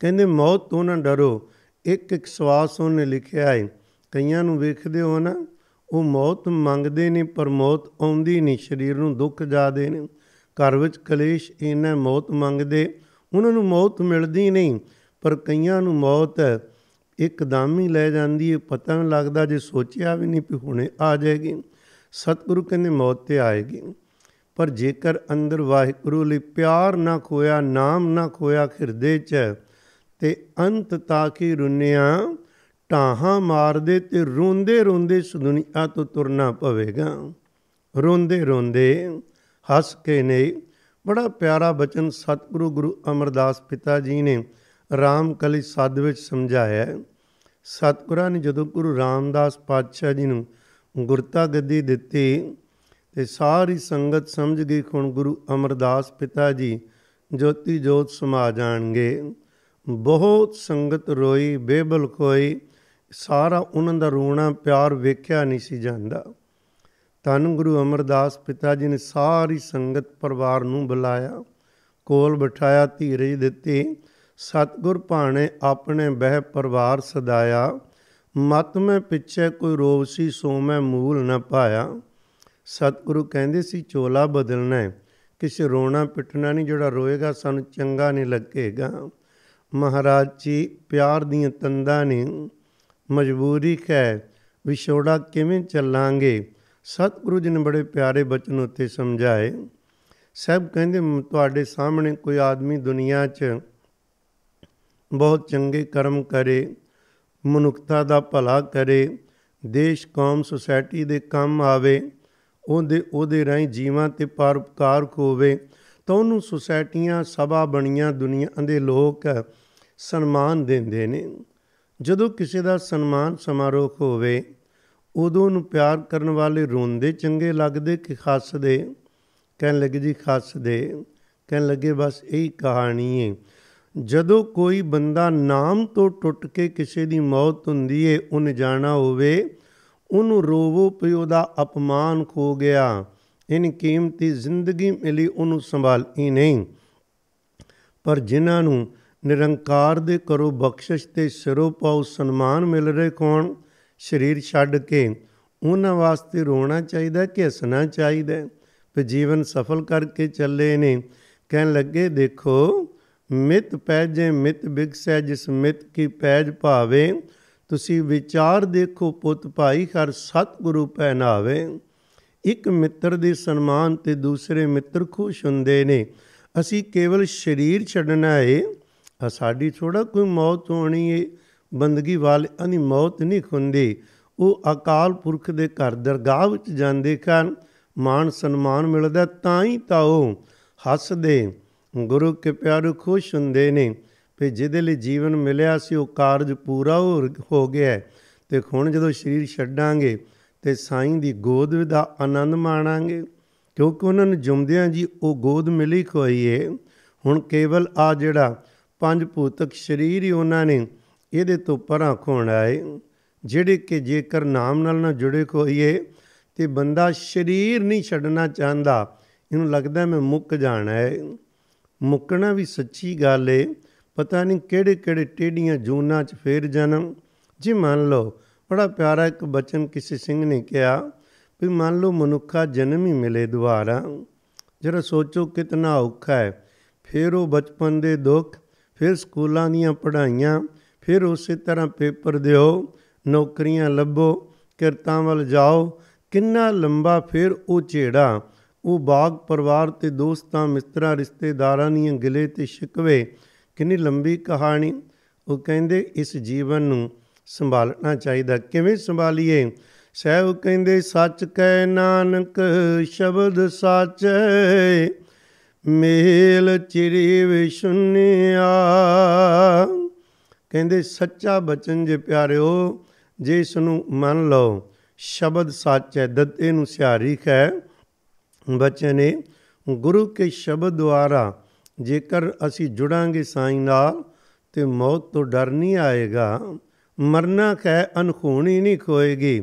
ਕਹਿੰਦੇ ਮੌਤ ਤੋਂ ਨਾ ਡਰੋ ਇੱਕ ਇੱਕ ਸਵਾਸ ਉਹਨੇ ਲਿਖਿਆ ਏ ਕਈਆਂ ਨੂੰ ਵੇਖਦੇ ਹੋ ਨਾ ਉਹ ਮੌਤ ਮੰਗਦੇ ਨੇ ਪਰ ਮੌਤ ਆਉਂਦੀ ਨਹੀਂ ਸਰੀਰ ਨੂੰ ਦੁੱਖ ਜਾਦੇ ਨੇ ਘਰ ਵਿੱਚ ਕਲੇਸ਼ ਇਹਨਾਂ ਮੌਤ ਮੰਗਦੇ ਉਹਨਾਂ ਨੂੰ ਮੌਤ ਮਿਲਦੀ ਨਹੀਂ ਪਰ ਕਈਆਂ ਨੂੰ ਮੌਤ ਇੱਕਦਮ ਹੀ ਲੈ ਜਾਂਦੀ ਹੈ ਪਤਾ ਨਹੀਂ ਲੱਗਦਾ ਜੇ ਸੋਚਿਆ ਵੀ ਨਹੀਂ ਕਿ ਹੁਣੇ ਆ ਜਾਏਗੀ ਸਤਿਗੁਰੂ ਕਹਿੰਦੇ ਮੌਤ ਤੇ ਆਏਗੀ ਪਰ ਜੇਕਰ ਅੰਦਰ ਵਾਹਿਗੁਰੂ ਲਈ ਪਿਆਰ ਨਾ ਖੋਇਆ ਨਾਮ ਨਾ ਖੋਇਆ ਹਿਰਦੇ 'ਚ ਤੇ ਅੰਤ ਤਾਂ ਕੀ ਰੁਨਿਆ ਟਾਹਾਂ ਮਾਰਦੇ ਤੇ ਰੋਂਦੇ ਰੋਂਦੇ ਇਸ ਦੁਨੀਆ ਤੋਂ ਤੁਰਨਾ ਪਵੇਗਾ ਰੋਂਦੇ ਰੋਂਦੇ ਹੱਸ ਕੇ ਨੇ ਬੜਾ ਪਿਆਰਾ ਬਚਨ ਸਤਿਗੁਰੂ ਗੁਰੂ ਅਮਰਦਾਸ ਪਿਤਾ ਜੀ ਨੇ ਰਾਮਕਲੀ ਸਾਧ ਵਿੱਚ ਸਮਝਾਇਆ ਸਤਿਗੁਰਾਂ ਨੇ ਜਦੋਂ ਗੁਰੂ ਰਾਮਦਾਸ ਪਾਤਸ਼ਾਹ ਜੀ ਨੂੰ ਗੁਰਤਾ ਗੱਦੀ ਦਿੱਤੀ ਤੇ ਸਾਰੀ ਸੰਗਤ ਸਮਝ ਗਈ ਹੁਣ ਗੁਰੂ ਅਮਰਦਾਸ ਪਿਤਾ ਜੀ ਜੋਤੀ ਜੋਤ ਸਮਾ ਜਾਣਗੇ ਬਹੁਤ ਸੰਗਤ ਰੋਈ ਬੇਬਲ ਕੋਈ ਸਾਰਾ ਉਹਨਾਂ ਦਾ ਰੋਣਾ ਪਿਆਰ ਵੇਖਿਆ ਨਹੀਂ ਸੀ ਜਾਂਦਾ ਤਨ ਗੁਰੂ ਅਮਰਦਾਸ ਪਿਤਾ ਜੀ ਨੇ ਸਾਰੀ ਸੰਗਤ ਪਰਿਵਾਰ ਨੂੰ ਬੁਲਾਇਆ ਕੋਲ ਬਿਠਾਇਆ ਧੀਰਜ ਦਿੱਤੀ ਸਤਗੁਰ ਭਾਣੇ ਆਪਣੇ ਬਹਿ ਪਰਿਵਾਰ ਸਦਾਇਆ ਮਤ ਮੈਂ ਪਿੱਛੇ ਕੋਈ ਰੋਵ ਸੀ ਸੋ ਮੈਂ ਮੂਲ ਨਾ ਪਾਇਆ ਸਤਗੁਰੂ ਕਹਿੰਦੇ ਸੀ ਚੋਲਾ ਬਦਲਣਾ ਹੈ ਕਿਸੇ ਰੋਣਾ ਪਿੱਟਣਾ ਨਹੀਂ ਜਿਹੜਾ ਰੋਏਗਾ ਸਾਨੂੰ ਚੰਗਾ ਨਹੀਂ ਲੱਗੇਗਾ ਮਹਾਰਾਜ ਜੀ ਪਿਆਰ ਦੀਆਂ ਤੰਦਾਂ ਨੇ ਮਜਬੂਰੀ ਕੈ ਵਿਛੋੜਾ ਕਿਵੇਂ ਚੱਲਾਂਗੇ ਸਤਿਗੁਰੂ ਜੀ ਨੇ ਬੜੇ ਪਿਆਰੇ ਬਚਨ ਉੱਤੇ ਸਮਝਾਏ ਸਭ ਕਹਿੰਦੇ ਤੁਹਾਡੇ ਸਾਹਮਣੇ ਕੋਈ ਆਦਮੀ ਦੁਨੀਆ 'ਚ ਬਹੁਤ ਚੰਗੇ ਕਰਮ ਕਰੇ ਮਨੁੱਖਤਾ ਦਾ ਭਲਾ ਕਰੇ ਦੇਸ਼ ਕੌਮ ਸੁਸਾਇਟੀ ਦੇ ਕੰਮ ਆਵੇ ਉਹਦੇ ਉਹਦੇ ਰਾਹੀਂ ਜੀਵਾਂ ਤੇ ਪਰਉਪਕਾਰ ਹੋਵੇ ਤਾਂ ਉਹਨੂੰ ਸੁਸਾਇਟੀਆਂ ਸਭਾ ਬਣੀਆਂ ਦੁਨੀਆ ਦੇ ਲੋਕ ਸਨਮਾਨ ਦਿੰਦੇ ਨੇ ਜਦੋਂ ਕਿਸੇ ਦਾ ਸਨਮਾਨ ਸਮਾਰੋਹ ਹੋਵੇ ਉਦੋਂ ਨੂੰ ਪਿਆਰ ਕਰਨ ਵਾਲੇ ਰੋਂਦੇ ਚੰਗੇ ਲੱਗਦੇ ਕਿ ਦੇ ਕਹਿਣ ਲੱਗੇ ਜੀ ਦੇ ਕਹਿਣ ਲੱਗੇ ਬਸ ਇਹੀ ਕਹਾਣੀ ਹੈ ਜਦੋਂ ਕੋਈ ਬੰਦਾ ਨਾਮ ਤੋਂ ਟੁੱਟ ਕੇ ਕਿਸੇ ਦੀ ਮੌਤ ਹੁੰਦੀ ਏ ਉਹਨ ਜਾਣਾ ਹੋਵੇ ਉਹਨੂੰ ਰੋਵੋ ਪਿਓ ਦਾ ਅਪਮਾਨ ਹੋ ਗਿਆ ਇਨ ਕੀਮਤੀ ਜ਼ਿੰਦਗੀ ਮਿਲੀ ਉਹਨੂੰ ਸੰਭਾਲੀ ਨਹੀਂ ਪਰ ਜਿਨ੍ਹਾਂ ਨੂੰ ਨਿਰੰਕਾਰ ਦੇ ਕਰੋ ਬਖਸ਼ਿਸ਼ ਤੇ ਸਿਰੋਂ ਪਾਉ ਸਨਮਾਨ ਮਿਲ ਰਹੇ ਕੌਣ ਸਰੀਰ ਛੱਡ ਕੇ ਉਹਨਾਂ ਵਾਸਤੇ ਰੋਣਾ ਚਾਹੀਦਾ ਕਿ ਹੱਸਣਾ ਚਾਹੀਦਾ ਤੇ ਜੀਵਨ ਸਫਲ ਕਰਕੇ ਚੱਲੇ ਨੇ ਕਹਿਣ ਲੱਗੇ ਦੇਖੋ ਮਿਤ ਪੈਜੇ ਮਿਤ ਬਿਗਸੈ ਜਿਸ ਮਿਤ ਕੀ ਪੈਜ ਭਾਵੇ ਤੁਸੀਂ ਵਿਚਾਰ ਦੇਖੋ ਪੁੱਤ ਭਾਈ ਹਰ ਸਤਿਗੁਰੂ ਪਹਿਨਾਵੇ ਇੱਕ ਮਿੱਤਰ ਦੇ ਸਨਮਾਨ ਤੇ ਦੂਸਰੇ ਮਿੱਤਰ ਖੁਸ਼ ਹੁੰਦੇ ਨੇ ਅਸੀਂ ਕੇਵਲ ਸਰੀਰ ਛੱਡਣਾ ਏ ਆ ਸਾਡੀ ਥੋੜਾ ਕੋਈ ਮੌਤ ਹੋਣੀ ਏ ਬੰਦਗੀ ਵਾਲੇ ਅਨੀ ਮੌਤ ਨਹੀਂ ਹੁੰਦੀ ਉਹ ਅਕਾਲ ਪੁਰਖ ਦੇ ਘਰ ਦਰਗਾਹ ਵਿੱਚ ਜਾਂਦੇ ਕਾਰਨ ਮਾਨ ਸਨਮਾਨ ਮਿਲਦਾ ਤਾਂ ਹੀ ਤਾਂ ਉਹ ਹੱਸਦੇ ਗੁਰੂ ਕੇ ਪਿਆਰੇ ਖੁਸ਼ ਹੁੰਦੇ ਨੇ ਵੀ ਜਿਹਦੇ ਲਈ ਜੀਵਨ ਮਿਲਿਆ ਸੀ ਉਹ ਕਾਰਜ ਪੂਰਾ ਹੋ ਗਿਆ ਤੇ ਹੁਣ ਜਦੋਂ ਸਰੀਰ ਛੱਡਾਂਗੇ ਤੇ ਸਾਈਂ ਦੀ ਗੋਦ ਦਾ ਆਨੰਦ ਮਾਣਾਂਗੇ ਕਿਉਂਕਿ ਉਹਨਾਂ ਨੂੰ ਜੁਮਦਿਆਂ ਜੀ ਉਹ ਗੋਦ ਮਿਲੀ ਕੋਈ ਏ ਹੁਣ ਕੇਵਲ ਆ ਜਿਹੜਾ ਪੰਜ ਭੂਤਕ ਸਰੀਰ ਹੀ ਉਹਨਾਂ ਨੇ ਇਹਦੇ ਤੋਂ ਪਰਾਂ ਖੋਣ ਆਏ ਜਿਹੜੇ ਕਿ ਜੇਕਰ ਨਾਮ ਨਾਲ ਨਾ ਜੁੜੇ ਕੋਈਏ ਤੇ ਬੰਦਾ ਸਰੀਰ ਨਹੀਂ ਛੱਡਣਾ ਚਾਹੁੰਦਾ ਇਹਨੂੰ ਲੱਗਦਾ ਮੈਂ ਮੁੱਕ ਜਾਣਾ ਹੈ ਮੁੱਕਣਾ ਵੀ ਸੱਚੀ ਗੱਲ ਏ ਪਤਾ ਨਹੀਂ ਕਿਹੜੇ ਕਿਹੜੇ ਟੇਡੀਆਂ ਜੂਨਾ 'ਚ ਫੇਰ ਜਨਮ ਜੇ ਮੰਨ ਲਓ ਬੜਾ ਪਿਆਰਾ ਇੱਕ ਬਚਨ ਕਿਸੇ ਸਿੰਘ ਨੇ ਕਿਹਾ ਵੀ ਮੰਨ ਲਓ ਮਨੁੱਖਾ ਜਨਮ ਹੀ ਮਿਲੇ ਦੁਆਰਾ ਜਰਾ ਸੋਚੋ ਕਿਤਨਾ ਔਖਾ ਹੈ ਫੇਰ ਉਹ ਬਚਪਨ ਦੇ ਦੁੱਖ ਫਿਰ ਸਕੂਲਾਂ ਦੀਆਂ ਪੜ੍ਹਾਈਆਂ ਫਿਰ ਉਸੇ ਤਰ੍ਹਾਂ ਪੇਪਰ ਦਿਓ ਨੌਕਰੀਆਂ ਲੱਭੋ ਕਿਰਤਾਂ ਵੱਲ ਜਾਓ ਕਿੰਨਾ ਲੰਬਾ ਫਿਰ ਉਹ ਝੇੜਾ ਉਹ ਬਾਗ ਪਰਿਵਾਰ ਤੇ ਦੋਸਤਾਂ ਮਿੱਤਰਾਂ ਰਿਸ਼ਤੇਦਾਰਾਂ ਦੀਆਂ ਗਿਲੇ ਤੇ ਸ਼ਿਕਵੇ ਕਿੰਨੀ ਲੰਬੀ ਕਹਾਣੀ ਉਹ ਕਹਿੰਦੇ ਇਸ ਜੀਵਨ ਨੂੰ ਸੰਭਾਲਣਾ ਚਾਹੀਦਾ ਕਿਵੇਂ ਸੰਭਾਲੀਏ ਸਹਿਬ ਕਹਿੰਦੇ ਸੱਚ ਕਹਿ ਨਾਨਕ ਸ਼ਬਦ ਸੱਚ ਮੇਲ ਚਿਰੇ ਵਿਸ਼ੁਨਿਆ ਕਹਿੰਦੇ ਸੱਚਾ ਬਚਨ ਜੇ ਪਿਆਰਿਓ ਜੇ ਇਸ ਨੂੰ ਮੰਨ ਲਓ ਸ਼ਬਦ ਸੱਚ ਹੈ ਦਿੱਤੇ ਨੂੰ ਸਿਹਾਰੀ ਹੈ ਬਚਨ ਗੁਰੂ ਕੇ ਸ਼ਬਦ ਦੁਆਰਾ ਜੇਕਰ ਅਸੀਂ ਜੁੜਾਂਗੇ ਸਾਈਂ ਨਾਲ ਤੇ ਮੌਤ ਤੋਂ ਡਰ ਨਹੀਂ ਆਏਗਾ ਮਰਨਾ ਕਹਿ ਅਨਖੋਣੀ ਨਹੀਂ ਖੋਏਗੀ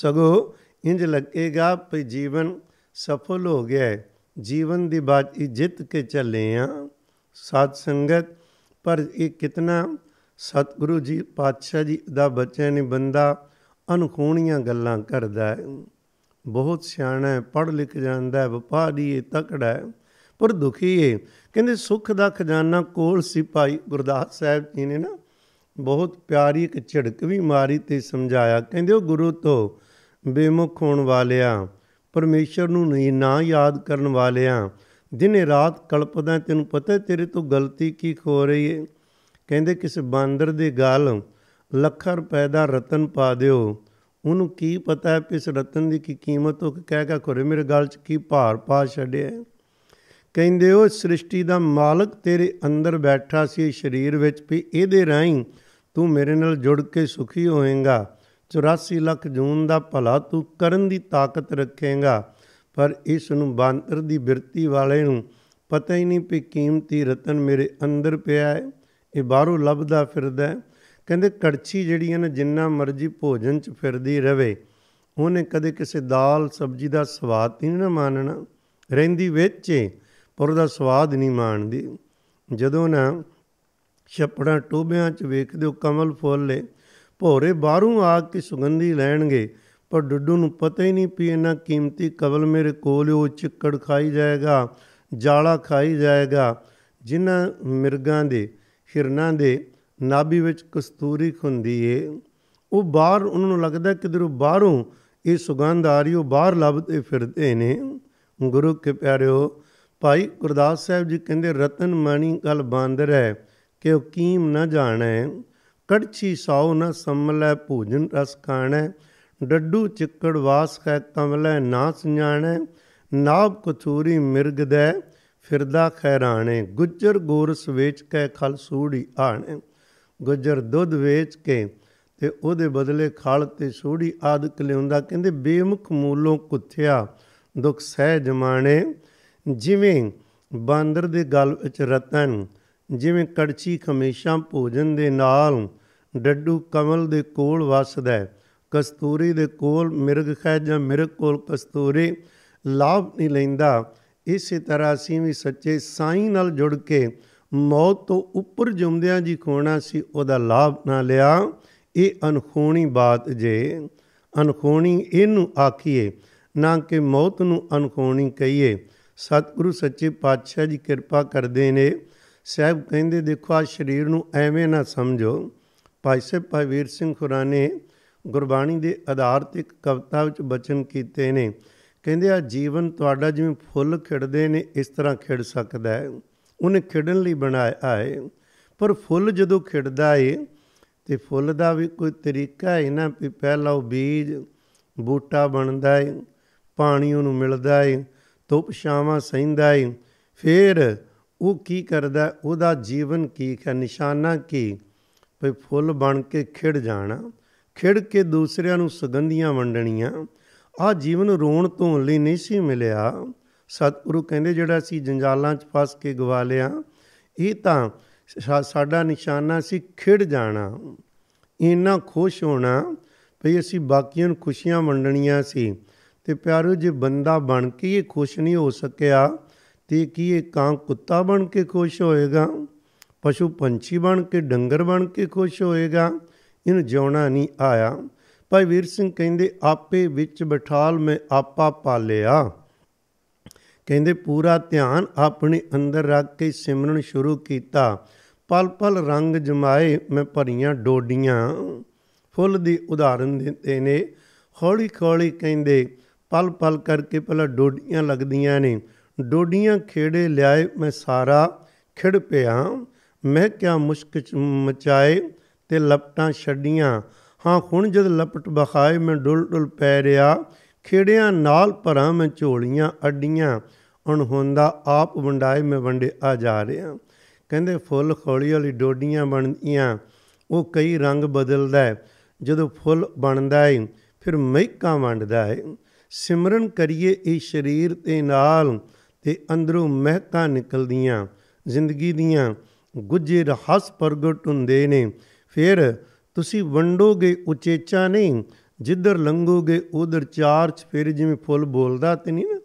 ਸਗੋ ਇੰਜ ਲੱਗੇਗਾ ਕਿ ਜੀਵਨ ਸਫਲ ਹੋ ਗਿਆ ਹੈ ਜੀਵਨ ਦੀ ਬਾਜੀ ਜਿੱਤ ਕੇ ਚੱਲੇ ਆ ਸਾਧ ਸੰਗਤ ਪਰ ਇਹ ਕਿਤਨਾ ਸਤਿਗੁਰੂ ਜੀ ਪਾਤਸ਼ਾਹ ਜੀ ਦਾ ਬੱਚਾ ਨੇ ਬੰਦਾ ਅਨਖੋਣੀਆਂ ਗੱਲਾਂ ਕਰਦਾ ਹੈ ਬਹੁਤ ਸਿਆਣਾ ਹੈ ਪੜ੍ਹ ਲਿਖ ਜਾਂਦਾ ਹੈ ਵਪਾਰੀ ਹੈ ਤਕੜਾ ਹੈ ਪਰ ਦੁਖੀ ਹੈ ਕਹਿੰਦੇ ਸੁਖ ਦਾ ਖਜ਼ਾਨਾ ਕੋਲ ਸੀ ਭਾਈ ਗੁਰਦਾਸ ਸਾਹਿਬ ਜੀ ਨੇ ਨਾ ਬਹੁਤ ਪਿਆਰੀ ਇੱਕ ਝੜਕ ਵੀ ਮਾਰੀ ਤੇ ਸਮਝਾਇਆ ਕਹਿੰਦੇ ਉਹ ਗੁਰੂ ਤੋਂ ਬੇਮੁਖ ਹੋਣ ਵਾਲਿਆ ਪਰਮੇਸ਼ਰ ਨੂੰ ਨਹੀਂ ਨਾ ਯਾਦ ਕਰਨ ਵਾਲਿਆਂ ਦਿਨੇ ਰਾਤ ਕਲਪਦਾ ਤੈਨੂੰ ਪਤਾ ਤੇਰੇ ਤੋਂ ਗਲਤੀ ਕੀ ਹੋ ਰਹੀ ਏ ਕਹਿੰਦੇ ਕਿਸ ਬਾਂਦਰ ਦੇ ਗਾਲ ਲੱਖਾਂ ਰੁਪਏ ਦਾ ਰਤਨ ਪਾ ਦਿਓ ਉਹਨੂੰ ਕੀ ਪਤਾ ਹੈ ਇਸ ਰਤਨ ਦੀ ਕੀ ਕੀਮਤ ਉਹ ਕਹਿ ਕੇ ਖੋਰੇ ਮੇਰੇ ਗਲ 'ਚ ਕੀ ਭਾਰ ਪਾ ਛੱਡਿਆ ਕਹਿੰਦੇ ਉਹ ਸ੍ਰਿਸ਼ਟੀ ਦਾ ਮਾਲਕ ਤੇਰੇ ਅੰਦਰ ਬੈਠਾ ਸੀ ਸਰੀਰ ਵਿੱਚ ਵੀ ਇਹਦੇ ਰਾਹੀਂ ਤੂੰ ਮੇਰੇ ਨਾਲ ਜੁੜ ਕੇ ਸੁਖੀ ਹੋਏਗਾ 84 ਲੱਖ ਜੂਨ ਦਾ ਭਲਾ ਤੂੰ ਕਰਨ ਦੀ ਤਾਕਤ ਰੱਖੇਗਾ ਪਰ ਇਸ ਨੂੰ ਬਾਂਦਰ ਦੀ ਬਿਰਤੀ ਵਾਲੇ ਨੂੰ ਪਤਾ ਹੀ ਨਹੀਂ ਕਿ ਕੀਮਤੀ ਰਤਨ ਮੇਰੇ ਅੰਦਰ ਪਿਆ ਹੈ ਇਹ ਬਾਹਰੋਂ ਲੱਭਦਾ ਫਿਰਦਾ ਹੈ ਕਹਿੰਦੇ ਕੜਛੀ ਜਿਹੜੀ ਹੈ ਨਾ ਜਿੰਨਾ ਮਰਜ਼ੀ ਭੋਜਨ 'ਚ ਫਿਰਦੀ ਰਵੇ ਉਹਨੇ ਕਦੇ ਕਿਸੇ ਦਾਲ ਸਬਜ਼ੀ ਦਾ ਸਵਾਦ ਨਹੀਂ ਨਾ ਮਾਨਣਾ ਰਹਿੰਦੀ ਵਿੱਚ ਪਰ ਉਹਦਾ ਸਵਾਦ ਨਹੀਂ ਮਾਣਦੀ ਜਦੋਂ ਨਾ ਛਪੜਾਂ ਟੋਬਿਆਂ 'ਚ ਵੇਖਦੇ ਹੋ ਕਮਲ ਫੁੱਲੇ ਭੋਰੇ ਬਾਹਰੋਂ ਆ ਕੇ ਸੁਗੰਧੀ ਲੈਣਗੇ ਪਰ ਡੱਡੂ ਨੂੰ ਪਤਾ ਹੀ ਨਹੀਂ ਪੀ ਇਹਨਾਂ ਕੀਮਤੀ ਕਵਲ ਮੇਰੇ ਕੋਲ ਉਹ ਚਿੱਕੜ ਖਾਈ ਜਾਏਗਾ ਜਾਲਾ ਖਾਈ ਜਾਏਗਾ ਜਿਨ੍ਹਾਂ ਮਿਰਗਾਂ ਦੇ ਹਿਰਨਾਂ ਦੇ ਨਾਭੀ ਵਿੱਚ ਕਸਤੂਰੀ ਖੁੰਦੀ ਏ ਉਹ ਬਾਹਰ ਉਹਨਾਂ ਨੂੰ ਲੱਗਦਾ ਕਿਧਰੋਂ ਬਾਹਰੋਂ ਇਹ ਸੁਗੰਧ ਆ ਰਹੀ ਉਹ ਬਾਹਰ ਲੱਭਦੇ ਫਿਰਦੇ ਨੇ ਗੁਰੂ ਕੇ ਪਿਆਰਿਓ ਭਾਈ ਗੁਰਦਾਸ ਸਾਹਿਬ ਜੀ ਕਹਿੰਦੇ ਰਤਨ ਮਾਣੀ ਗਲ ਬਾਂਦਰ ਹੈ ਕਿ ਉਹ ਕੀਮ ਨਾ ਜਾਣੈ ਕੜਛੀ ਸੌ ਨ ਸੰਮਲੈ ਭੋਜਨ ਰਸ ਖਾਣੈ ਡੱਡੂ ਚਿੱਕੜ ਵਾਸ ਕੈ ਕਮਲੈ ਨਾ ਸੁਣਾਣੈ ਨਾਬ ਕਤੂਰੀ ਮਿਰਗ ਦੇ ਫਿਰਦਾ ਖੈਰਾਣੇ ਗੁੱਜਰ ਗੋਰਸ ਵੇਚ ਕੇ ਖਲ ਸੂੜੀ ਆਣੇ ਗੁੱਜਰ ਦੁੱਧ ਵੇਚ ਕੇ ਤੇ ਉਹਦੇ ਬਦਲੇ ਖਲ ਤੇ ਸੂੜੀ ਆਦਿਕ ਲਿਉਂਦਾ ਕਹਿੰਦੇ ਬੇਮੁਖ ਮੂਲੋਂ ਕੁੱਥਿਆ ਦੁਖ ਸਹਿ ਜਮਾਣੇ ਜਿਵੇਂ ਬਾਂਦਰ ਦੇ ਗਲ ਵਿੱਚ ਰਤਨ ਜਿਵੇਂ ਕੜਚੀ ਖਮੇਸ਼ਾ ਭੋਜਨ ਦੇ ਨਾਲ ਡੱਡੂ ਕਮਲ ਦੇ ਕੋਲ ਵਸਦਾ ਹੈ ਕਸਤੂਰੀ ਦੇ ਕੋਲ ਮਿਰਗ ਖੈ ਜਾਂ ਮਿਰਗ ਕੋਲ ਕਸਤੂਰੀ ਲਾਭ ਨਹੀਂ ਲੈਂਦਾ ਇਸੇ ਤਰ੍ਹਾਂ ਅਸੀਂ ਵੀ ਸੱਚੇ ਸਾਈਂ ਨਾਲ ਜੁੜ ਕੇ ਮੌਤ ਤੋਂ ਉੱਪਰ ਜੁੰਦਿਆਂ ਜੀ ਖੋਣਾ ਸੀ ਉਹਦਾ ਲਾਭ ਨਾ ਲਿਆ ਇਹ ਅਨਖੋਣੀ ਬਾਤ ਜੇ ਅਨਖੋਣੀ ਇਹਨੂੰ ਆਖੀਏ ਨਾ ਕਿ ਮੌਤ ਨੂੰ ਅਨਖੋਣੀ ਕਹੀਏ ਸਤਿਗੁਰੂ ਸੱਚੇ ਪਾਤਸ਼ਾਹ ਜੀ ਕਿਰਪਾ ਕਰਦੇ ਨੇ ਸਹਿਬ ਕਹਿੰਦੇ ਦੇਖੋ ਆ ਸਰੀਰ ਨੂੰ ਐਵੇਂ ਨਾ ਸਮਝੋ ਭਾਈ ਸਾਹਿਬ ਭਾਈ ਵੀਰ ਸਿੰਘ ਖੁਰਾ ਨੇ ਗੁਰਬਾਣੀ ਦੇ ਆਧਾਰ ਤੇ ਇੱਕ ਕਵਿਤਾ ਵਿੱਚ ਬਚਨ ਕੀਤੇ ਨੇ ਕਹਿੰਦੇ ਆ ਜੀਵਨ ਤੁਹਾਡਾ ਜਿਵੇਂ ਫੁੱਲ ਖਿੜਦੇ ਨੇ ਇਸ ਤਰ੍ਹਾਂ ਖਿੜ ਸਕਦਾ ਹੈ ਉਹਨੇ ਖਿੜਨ ਲਈ ਬਣਾਇਆ ਹੈ ਪਰ ਫੁੱਲ ਜਦੋਂ ਖਿੜਦਾ ਏ ਤੇ ਫੁੱਲ ਦਾ ਵੀ ਕੋਈ ਤਰੀਕਾ ਹੈ ਨਾ ਵੀ ਪਹਿਲਾਂ ਉਹ ਬੀਜ ਬੂਟਾ ਬਣਦਾ ਏ ਪਾਣੀ ਉਹਨੂੰ ਮਿਲਦਾ ਏ ਧੁੱਪ ਛਾਵਾਂ ਸਹਿੰਦਾ ਏ ਫਿਰ ਉਹ ਕੀ ਕਰਦਾ ਉਹਦਾ ਜੀਵਨ ਕੀ ਹੈ ਨਿਸ਼ਾਨਾ ਕੀ ਭਈ ਫੁੱਲ ਬਣ ਕੇ ਖਿੜ ਜਾਣਾ ਖਿੜ ਕੇ ਦੂਸਰਿਆਂ ਨੂੰ ਸੁਗੰਧੀਆਂ ਵੰਡਣੀਆਂ ਆ ਜੀਵਨ ਰੋਣ ਤੋਂ ਲਈ ਨਹੀਂ ਸੀ ਮਿਲਿਆ ਸਤਿਗੁਰੂ ਕਹਿੰਦੇ ਜਿਹੜਾ ਸੀ ਜੰਜਾਲਾਂ 'ਚ ਫਸ ਕੇ ਗਵਾ ਲਿਆ ਇਹ ਤਾਂ ਸਾਡਾ ਨਿਸ਼ਾਨਾ ਸੀ ਖਿੜ ਜਾਣਾ ਇੰਨਾ ਖੁਸ਼ ਹੋਣਾ ਭਈ ਅਸੀਂ ਬਾਕੀਆਂ ਨੂੰ ਖੁਸ਼ੀਆਂ ਵੰਡਣੀਆਂ ਸੀ ਤੇ ਪਿਆਰੋ ਜੇ ਬੰਦਾ ਬਣ ਕੇ ਇਹ ਖੁਸ਼ ਨਹੀਂ ਹੋ ਸਕਿਆ ਤੇ ਕੀ ਇਹ ਕਾਂ ਕੁੱਤਾ ਬਣ ਕੇ ਖੁਸ਼ ਹੋਏਗਾ ਪਸ਼ੂ ਪੰਛੀ ਬਣ ਕੇ ਡੰਗਰ ਬਣ ਕੇ ਖੁਸ਼ ਹੋਏਗਾ ਇਹਨੂੰ ਜਿਉਣਾ ਨਹੀਂ ਆਇਆ ਭਾਈ ਵੀਰ ਸਿੰਘ ਕਹਿੰਦੇ ਆਪੇ ਵਿੱਚ ਬਿਠਾਲ ਮੈਂ ਆਪਾ ਪਾਲਿਆ ਕਹਿੰਦੇ ਪੂਰਾ ਧਿਆਨ ਆਪਣੇ ਅੰਦਰ ਰੱਖ ਕੇ ਸਿਮਰਨ ਸ਼ੁਰੂ ਕੀਤਾ ਪਲ ਪਲ ਰੰਗ ਜਮਾਏ ਮੈਂ ਭਰੀਆਂ ਡੋਡੀਆਂ ਫੁੱਲ ਦੀ ਉਦਾਹਰਨ ਦਿੰਦੇ ਨੇ ਹੌਲੀ ਹੌਲੀ ਕਹਿੰਦੇ ਪਲ ਪਲ ਕਰਕੇ ਪਹਿਲਾਂ ਡੋਡੀਆਂ ਲੱਗਦੀਆਂ ਨੇ ਡੋਡੀਆਂ ਖੇੜੇ ਲਿਆਏ ਮੈਂ ਸਾਰਾ ਖਿੜ ਪਿਆ ਮਹਿਕਿਆ ਮੁਸ਼ਕ ਮਚਾਏ ਤੇ ਲਪਟਾਂ ਛੱਡੀਆਂ ਹਾਂ ਹੁਣ ਜਦ ਲਪਟ ਬਖਾਏ ਮੈਂ ਡੁੱਲ ਡੁੱਲ ਪੈ ਰਿਆ ਖੇੜਿਆਂ ਨਾਲ ਭਰਾਂ ਮੈਂ ਝੋਲੀਆਂ ਅੱਡੀਆਂ ਹੁਣ ਹੁੰਦਾ ਆਪ ਵੰਡਾਏ ਮੈਂ ਵੰਡੇ ਆ ਜਾ ਰਿਆ ਕਹਿੰਦੇ ਫੁੱਲ ਖੋਲੀ ਵਾਲੀ ਡੋਡੀਆਂ ਬਣਦੀਆਂ ਉਹ ਕਈ ਰੰਗ ਬਦਲਦਾ ਹੈ ਜਦੋਂ ਫੁੱਲ ਬਣਦਾ ਹੈ ਫਿਰ ਮਹਿਕਾਂ ਵੰਡਦਾ ਹੈ ਸਿਮਰਨ ਕਰੀਏ ਇਹ ਸਰੀਰ ਤੇ ਨਾਲ ਤੇ ਅੰਦਰੋਂ ਮਹਿਕਾਂ ਨਿਕਲਦੀਆਂ ਜ਼ਿੰਦਗੀ ਦੀਆਂ ਗੁਜੇ ਰਹਾਸ ਪ੍ਰਗਟ ਹੁੰਦੇ ਨੇ ਫਿਰ ਤੁਸੀਂ ਵੰਡੋਗੇ ਉਚੇਚਾ ਨਹੀਂ ਜਿੱਧਰ ਲੰਘੋਗੇ ਉਧਰ ਚਾਰ ਫਿਰ ਜਿਵੇਂ ਫੁੱਲ ਬੋਲਦਾ ਤੇ ਨਹੀਂ ਨਾ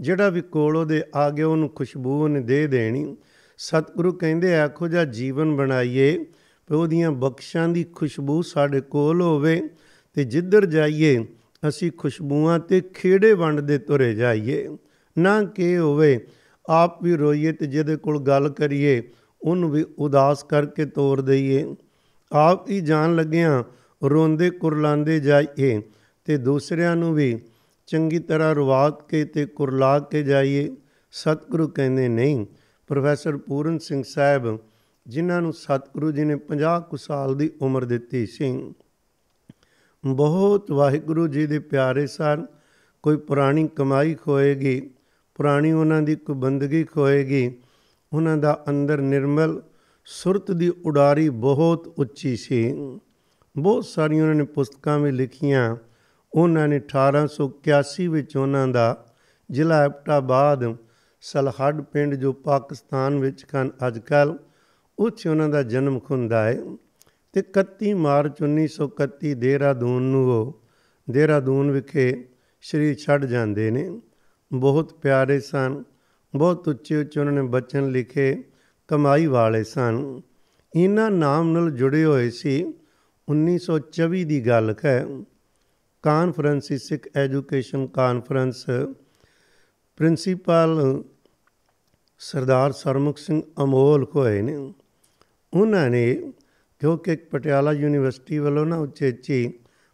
ਜਿਹੜਾ ਵੀ ਕੋਲ ਉਹਦੇ ਆ ਗਿਆ ਉਹਨੂੰ ਖੁਸ਼ਬੂ ਨੇ ਦੇ ਦੇਣੀ ਸਤਿਗੁਰੂ ਕਹਿੰਦੇ ਆਖੋ ਜਾਂ ਜੀਵਨ ਬਣਾਈਏ ਪਰ ਉਹਦੀਆਂ ਬਖਸ਼ਾਂ ਦੀ ਖੁਸ਼ਬੂ ਸਾਡੇ ਕੋਲ ਹੋਵੇ ਤੇ ਜਿੱਧਰ ਜਾਈਏ ਅਸੀਂ ਖੁਸ਼ਬੂਆਂ ਤੇ ਖੇੜੇ ਵੰਡਦੇ ਤੁਰੇ ਜਾਈਏ ਨਾ ਕਿ ਹੋਵੇ ਆਪ ਵੀ ਰੋਈਏ ਤੇ ਜਿਹਦੇ ਕੋਲ ਗੱਲ ਕਰੀਏ ਉਹਨੂੰ ਵੀ ਉਦਾਸ ਕਰਕੇ ਤੋਰ ਦਈਏ ਆਪ ਹੀ ਜਾਣ ਲੱਗਿਆਂ ਰੋਂਦੇ ਕੁਰਲਾਂਦੇ ਜਾਈਏ ਤੇ ਦੂਸਰਿਆਂ ਨੂੰ ਵੀ ਚੰਗੀ ਤਰ੍ਹਾਂ ਰਵਾਤ ਕੇ ਤੇ ਕੁਰਲਾ ਕੇ ਜਾਈਏ ਸਤਿਗੁਰੂ ਕਹਿੰਦੇ ਨਹੀਂ ਪ੍ਰੋਫੈਸਰ ਪੂਰਨ ਸਿੰਘ ਸਾਹਿਬ ਜਿਨ੍ਹਾਂ ਨੂੰ ਸਤਿਗੁਰੂ ਜੀ ਨੇ 50 ਕੁ ਸਾਲ ਦੀ ਉਮਰ ਦਿੱਤੀ ਸੀ ਬਹੁਤ ਵਾਹਿਗੁਰੂ ਜੀ ਦੇ ਪਿਆਰੇ ਸਨ ਕੋਈ ਪੁਰਾਣੀ ਕਮਾਈ ਖੋਏਗੀ ਪੁਰਾਣੀ ਉਹਨਾਂ ਦੀ ਕੋਈ ਬੰਦਗੀ ਖੋਏਗੀ ਉਹਨਾਂ ਦਾ ਅੰਦਰ ਨਿਰਮਲ ਸੁਰਤ ਦੀ ਉਡਾਰੀ ਬਹੁਤ ਉੱਚੀ ਸੀ ਬਹੁਤ ਸਾਰੀਆਂ ਉਹਨਾਂ ਨੇ ਪੁਸਤਕਾਂ ਵੀ ਲਿਖੀਆਂ ਉਹਨਾਂ ਨੇ 1881 ਵਿੱਚ ਉਹਨਾਂ ਦਾ ਜ਼ਿਲ੍ਹਾ ਐਬਟਾਬਾਦ ਸਲਹੜ ਪਿੰਡ ਜੋ ਪਾਕਿਸਤਾਨ ਵਿੱਚ ਕਨ ਅੱਜਕੱਲ ਉੱਚ ਉਹਨਾਂ ਦਾ ਜਨਮ ਖੁੰਦਾ ਹੈ ਤੇ 31 ਮਾਰਚ 1931 ਦੇਹਰਾਦੂਨ ਨੂੰ ਉਹ ਦੇਹਰਾਦੂਨ ਵਿਖੇ ਸ਼੍ਰੀ ਛੱਡ ਜਾਂਦੇ ਨੇ ਬਹੁਤ ਪਿਆਰੇ ਸਨ ਬਹੁਤ ਉੱਚੇ ਉੱਚੇ ਉਹਨਾਂ ਨੇ ਬਚਨ ਲਿਖੇ ਕਮਾਈ ਵਾਲੇ ਸਨ ਇਹਨਾਂ ਨਾਮ ਨਾਲ ਜੁੜੇ ਹੋਏ ਸੀ 1924 ਦੀ ਗੱਲ ਹੈ conference Sikh education conference principal Sardar Sarmukh Singh Amol ਕੋਏ ਨੇ ਉਹਨਾਂ ਨੇ ਕਿਉਂਕਿ ਪਟਿਆਲਾ ਯੂਨੀਵਰਸਿਟੀ ਵੱਲੋਂ ਨਾ ਉੱਚੇ ਉੱਚੀ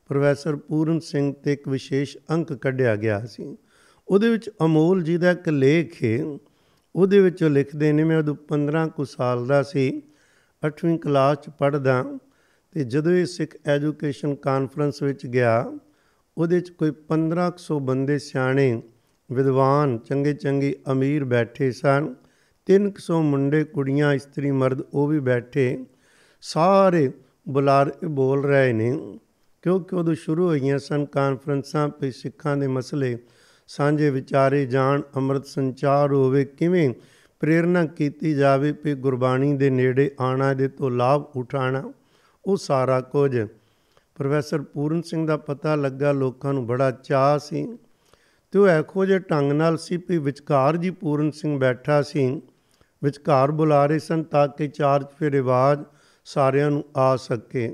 ਪ੍ਰੋਫੈਸਰ ਪੂਰਨ ਸਿੰਘ ਤੇ ਇੱਕ ਵਿਸ਼ੇਸ਼ ਅੰਕ ਕੱਢਿਆ ਗਿਆ ਸੀ ਉਹਦੇ ਵਿੱਚ ਅਮੋਲ ਜੀ ਦਾ ਇੱਕ ਲੇਖ ਹੈ ਉਹਦੇ ਵਿੱਚ ਉਹ ਲਿਖਦੇ ਨੇ ਮੈਂ ਉਦੋਂ 15 ਕੁ ਸਾਲ ਦਾ ਸੀ 8ਵੀਂ ਕਲਾਸ ਚ ਪੜਦਾ ਤੇ ਜਦੋਂ ਇਹ ਸਿੱਖ ਐਜੂਕੇਸ਼ਨ ਕਾਨਫਰੰਸ ਵਿੱਚ ਗਿਆ ਉਹਦੇ ਚ ਕੋਈ 1500 ਬੰਦੇ ਸਿਆਣੇ ਵਿਦਵਾਨ ਚੰਗੇ ਚੰਗੇ ਅਮੀਰ ਬੈਠੇ ਸਨ 300 ਮੁੰਡੇ ਕੁੜੀਆਂ ਇਸਤਰੀ ਮਰਦ ਉਹ ਵੀ ਬੈਠੇ ਸਾਰੇ ਬੁਲਾਰ ਬੋਲ ਰਹੇ ਨੇ ਕਿਉਂਕਿ ਉਦੋਂ ਸ਼ੁਰੂ ਹੋਈਆਂ ਸਨ ਕਾਨਫਰੰਸਾਂ ਤੇ ਸਿੱਖਾਂ ਦੇ ਮਸਲੇ ਸਾਂਝੇ ਵਿਚਾਰੇ ਜਾਣ ਅੰਮ੍ਰਿਤ ਸੰਚਾਰ ਹੋਵੇ ਕਿਵੇਂ ਪ੍ਰੇਰਣਾ ਕੀਤੀ ਜਾਵੇ ਕਿ ਗੁਰਬਾਣੀ ਦੇ ਨੇੜੇ ਆਣਾ ਦੇ ਤੋਂ ਲਾਭ ਉਠਾਣਾ ਉਹ ਸਾਰਾ ਕੁਝ ਪ੍ਰੋਫੈਸਰ ਪੂਰਨ ਸਿੰਘ ਦਾ ਪਤਾ ਲੱਗਾ ਲੋਕਾਂ ਨੂੰ ਬੜਾ ਚਾਹ ਸੀ ਤੇ ਉਹ ਐਖੋ ਜੇ ਢੰਗ ਨਾਲ ਸੀ ਵੀ ਵਿਚਕਾਰ ਜੀ ਪੂਰਨ ਸਿੰਘ ਬੈਠਾ ਸੀ ਵਿਚਕਾਰ ਬੁਲਾ ਰਹੇ ਸਨ ਤਾਂ ਕਿ ਚਾਰਜ ਫੇਰੇ ਆਵਾਜ਼ ਸਾਰਿਆਂ ਨੂੰ ਆ ਸਕੇ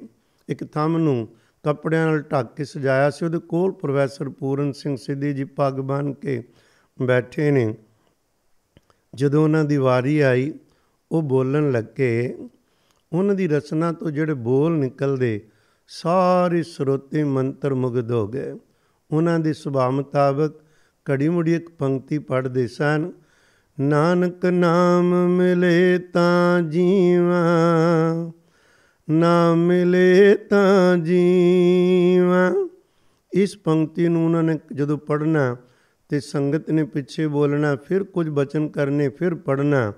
ਇੱਕ ਥੰਮ ਨੂੰ ਕੱਪੜਿਆਂ ਨਾਲ ਢੱਕ ਕੇ ਸਜਾਇਆ ਸੀ ਉਹਦੇ ਕੋਲ ਪ੍ਰੋਫੈਸਰ ਪੂਰਨ ਸਿੰਘ ਸਿੱਧੀ ਜੀ ਪੱਗ ਬੰਨ ਕੇ ਬੈਠੇ ਨੇ ਜਦੋਂ ਉਹਨਾਂ ਦੀ ਵਾਰੀ ਆਈ ਉਹ ਬੋਲਣ ਲੱਗੇ ਉਹਨਾਂ ਦੀ ਰਚਨਾ ਤੋਂ ਜਿਹੜੇ ਬੋਲ ਨਿਕਲਦੇ ਸਾਰੇ ਸਰੋਤੇ ਮੰਤਰ ਮੁਗਦ ਹੋ ਗਏ ਉਹਨਾਂ ਦੇ ਸੁਭਾਅ ਮੁਤਾਬਕ ਕੜੀ-ਮੁੜੀ ਇੱਕ ਪੰਕਤੀ ਪੜ੍ਹਦੇ ਸਨ ਨਾਨਕ ਨਾਮ ਮਿਲੇ ਤਾਂ ਜੀਵਾਂ ਨਾ ਮਿਲੇ ਤਾਂ ਜੀਵਾ ਇਸ ਪੰਕਤੀ ਨੂੰ ਉਹਨਾਂ ਨੇ ਜਦੋਂ ਪੜਨਾ ਤੇ ਸੰਗਤ ਨੇ ਪਿੱਛੇ ਬੋਲਣਾ ਫਿਰ ਕੁਝ ਬਚਨ ਕਰਨੇ ਫਿਰ ਪੜਨਾ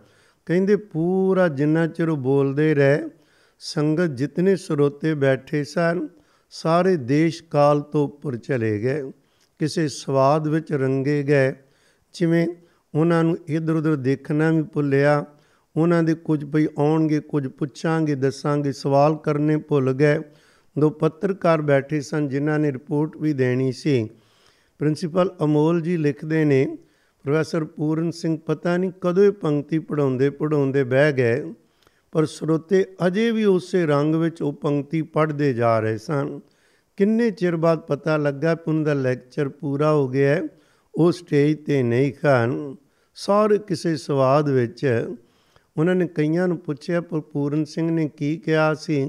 ਕਹਿੰਦੇ ਪੂਰਾ ਜਿੰਨਾ ਚਿਰ ਬੋਲਦੇ ਰਹੇ ਸੰਗਤ ਜਿਤਨੇ ਸਰੋਤੇ ਬੈਠੇ ਸਨ ਸਾਰੇ ਦੇਸ਼ ਕਾਲ ਤੋਂ ਉੱਪਰ ਚਲੇ ਗਏ ਕਿਸੇ ਸਵਾਦ ਵਿੱਚ ਰੰਗੇ ਗਏ ਜਿਵੇਂ ਉਹਨਾਂ ਨੂੰ ਇਧਰ ਉਧਰ ਦੇਖਣਾ ਵੀ ਭੁੱਲਿਆ ਉਹਨਾਂ ਦੇ ਕੁਝ ਬਈ ਆਉਣਗੇ ਕੁਝ ਪੁੱਛਾਂਗੇ ਦੱਸਾਂਗੇ ਸਵਾਲ ਕਰਨੇ ਭੁੱਲ ਗਏ ਦੋ ਪੱਤਰਕਾਰ ਬੈਠੇ ਸਨ ਜਿਨ੍ਹਾਂ ਨੇ ਰਿਪੋਰਟ ਵੀ ਦੇਣੀ ਸੀ ਪ੍ਰਿੰਸੀਪਲ ਅਮੋਲ ਜੀ ਲਿਖਦੇ ਨੇ ਪ੍ਰੋਫੈਸਰ ਪੂਰਨ ਸਿੰਘ ਪਤਾ ਨਹੀਂ ਕਦੋਂ ਇਹ ਪੰਕਤੀ ਪੜਾਉਂਦੇ ਪੜਾਉਂਦੇ ਬਹਿ ਗਏ ਪਰ ਸਰੋਤੇ ਅਜੇ ਵੀ ਉਸੇ ਰੰਗ ਵਿੱਚ ਉਹ ਪੰਕਤੀ ਪੜ੍ਹਦੇ ਜਾ ਰਹੇ ਸਨ ਕਿੰਨੇ ਚਿਰ ਬਾਅਦ ਪਤਾ ਲੱਗਾ ਪੁੰਨ ਦਾ ਲੈਕਚਰ ਪੂਰਾ ਹੋ ਗਿਆ ਉਹ ਸਟੇਜ ਤੇ ਨਹੀਂ ਖਾਨ ਸਾਰੇ ਕਿਸੇ ਸਵਾਦ ਵਿੱਚ ਉਹਨਾਂ ਨੇ ਕਈਆਂ ਨੂੰ ਪੁੱਛਿਆ ਪਰ ਪੂਰਨ ਸਿੰਘ ਨੇ ਕੀ ਕਿਹਾ ਸੀ